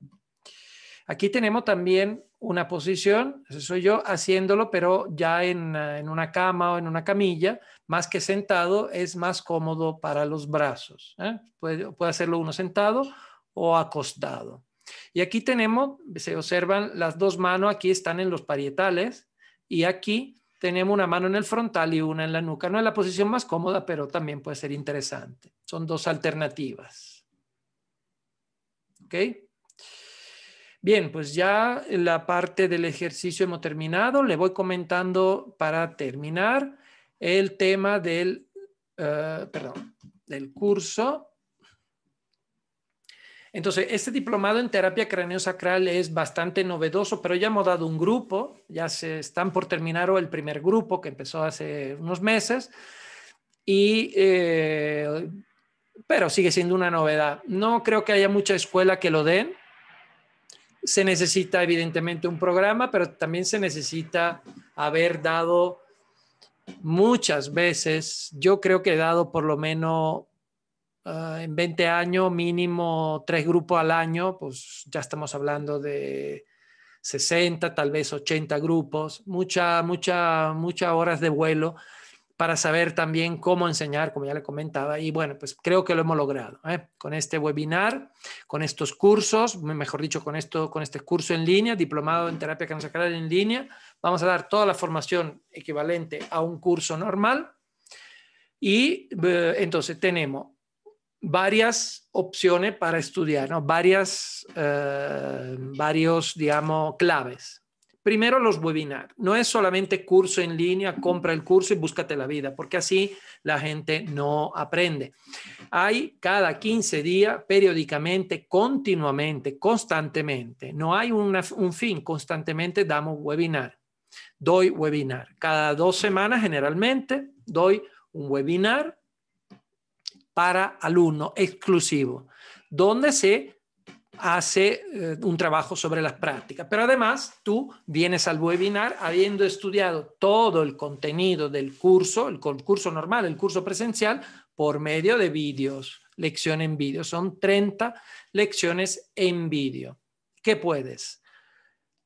Aquí tenemos también una posición, eso soy yo haciéndolo, pero ya en, en una cama o en una camilla, más que sentado, es más cómodo para los brazos. ¿eh? Puede, puede hacerlo uno sentado o acostado. Y aquí tenemos, se observan las dos manos, aquí están en los parietales y aquí tenemos una mano en el frontal y una en la nuca. No es la posición más cómoda, pero también puede ser interesante. Son dos alternativas. Bien, pues ya la parte del ejercicio hemos terminado. Le voy comentando para terminar el tema del, eh, del curso. Entonces, este diplomado en terapia craneosacral es bastante novedoso, pero ya hemos dado un grupo, ya se están por terminar el primer grupo que empezó hace unos meses, y, eh, pero sigue siendo una novedad. No creo que haya mucha escuela que lo den. Se necesita evidentemente un programa, pero también se necesita haber dado muchas veces, yo creo que he dado por lo menos Ah, en 20 años mínimo tres grupos al año, pues ya estamos hablando de 60, tal vez 80 grupos, muchas, muchas, muchas horas de vuelo para saber también cómo enseñar, como ya le comentaba. Y bueno, pues creo que lo hemos logrado ¿eh? con este webinar, con estos cursos, mejor dicho, con, esto, con este curso en línea, diplomado en terapia canceral en línea. Vamos a dar toda la formación equivalente a un curso normal. Y eh, entonces tenemos varias opciones para estudiar, ¿no? varias, eh, varios, digamos, claves. Primero, los webinars. No es solamente curso en línea, compra el curso y búscate la vida, porque así la gente no aprende. Hay cada 15 días, periódicamente, continuamente, constantemente. No hay un fin, constantemente damos webinar. Doy webinar. Cada dos semanas generalmente doy un webinar para alumno exclusivo, donde se hace eh, un trabajo sobre las prácticas. Pero además tú vienes al webinar habiendo estudiado todo el contenido del curso, el curso normal, el curso presencial, por medio de vídeos, lección en vídeo. Son 30 lecciones en vídeo ¿Qué puedes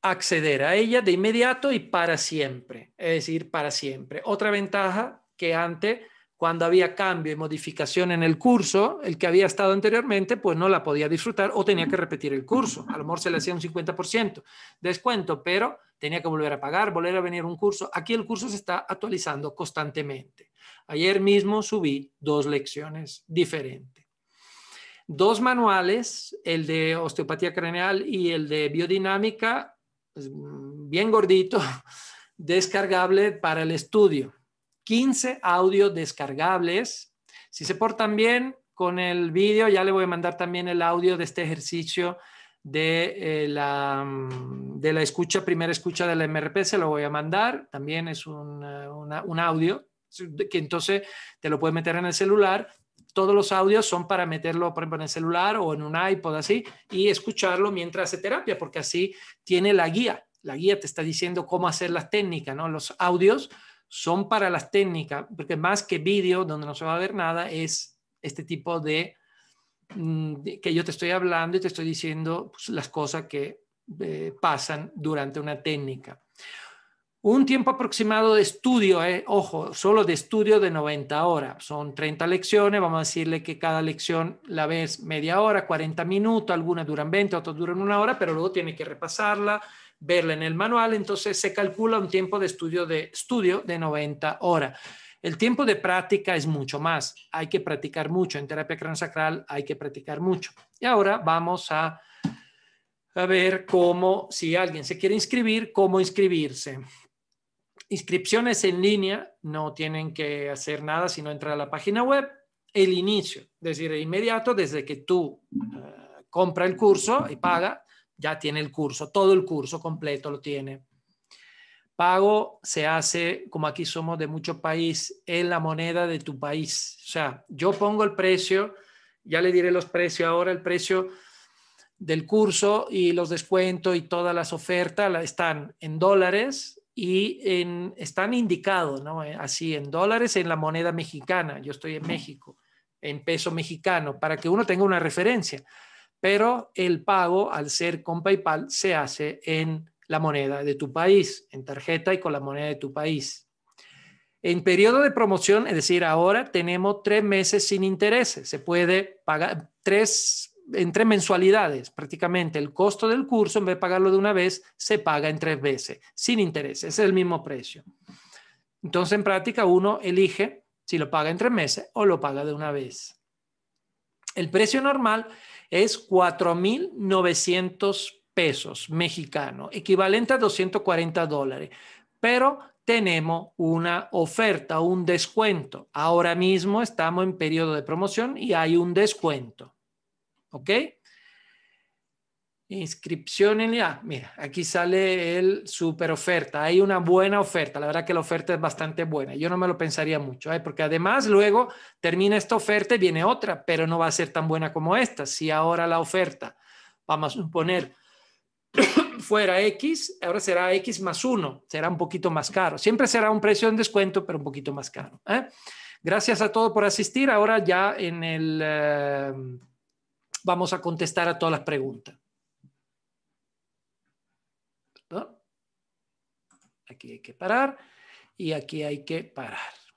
acceder a ella de inmediato y para siempre, es decir, para siempre. Otra ventaja que antes cuando había cambio y modificación en el curso, el que había estado anteriormente, pues no la podía disfrutar o tenía que repetir el curso. A lo mejor se le hacía un 50% descuento, pero tenía que volver a pagar, volver a venir un curso. Aquí el curso se está actualizando constantemente. Ayer mismo subí dos lecciones diferentes. Dos manuales, el de osteopatía craneal y el de biodinámica, pues, mm, bien gordito, descargable para el estudio 15 audios descargables. Si se portan bien con el vídeo, ya le voy a mandar también el audio de este ejercicio de, eh, la, mm, de la escucha, primera escucha del MRP, se lo voy a mandar. También es un, eh, audio que entonces te lo puedes meter en el celular. Todos los audios son para meterlo, por ejemplo, en el celular o en un iPod así y escucharlo mientras hace terapia, porque así tiene la guía. La guía te está diciendo cómo hacer las técnicas, ¿no? Los audios son para las técnicas, porque más que vídeo, donde no se va a ver nada, es este tipo de, mm, que yo te estoy hablando y te estoy diciendo pues, las cosas que eh, pasan durante una técnica. Un tiempo aproximado de estudio, eh, ojo, solo de estudio de 90 horas. Son 30 lecciones, vamos a decirle que cada lección la ves media hora, 40 minutos, algunas duran 20, otras duran una hora, pero luego tiene que repasarla, verla en el manual, entonces se calcula un tiempo de estudio de, estudio de 90 horas. El tiempo de práctica es mucho más, hay que practicar mucho, en terapia craniosacral hay que practicar mucho. Y ahora vamos a, a ver cómo, si alguien se quiere inscribir, cómo inscribirse. Inscripciones en línea, no tienen que hacer nada sino entrar a la página web, el inicio, es decir, inmediato, desde que tú eh, compra el curso y paga, ya tiene el curso, todo el curso completo lo tiene. Pago se hace, como aquí somos de mucho país, en la moneda de tu país. O sea, yo pongo el precio, ya le diré los precios ahora, el precio del curso y los descuentos y todas las ofertas están en dólares y están indicados, ¿no? Eh, así, en dólares en la moneda mexicana. Yo estoy en México, en peso mexicano, para que uno tenga una referencia pero el pago, al ser con PayPal, se hace en la moneda de tu país, en tarjeta y con la moneda de tu país. En periodo de promoción, es decir, ahora tenemos tres meses sin intereses. Se puede pagar tres, en tres mensualidades prácticamente. El costo del curso, en vez de pagarlo de una vez, se paga en tres veces, sin intereses. es el mismo precio. Entonces, en práctica, uno elige si lo paga en tres meses o lo paga de una vez. El precio normal es 4,900 pesos mexicano, equivalente a 240 dólares. Pero tenemos una oferta, un descuento. Ahora mismo estamos en periodo de promoción y hay un descuento. ¿Ok? Inscripción en ah, la, mira, aquí sale el super oferta. Hay una buena oferta, la verdad que la oferta es bastante buena. Yo no me lo pensaría mucho, porque además luego termina esta oferta y viene otra, pero no va a ser tan buena como esta. Si ahora la oferta, vamos a poner fuera X, ahora será X más 1, será un poquito más caro. Siempre será un precio en descuento, pero un poquito más caro. ¿eh? Gracias a todos por asistir. Ahora ya en el... Eh, vamos a contestar a todas las preguntas. aquí hay que parar y aquí hay que parar.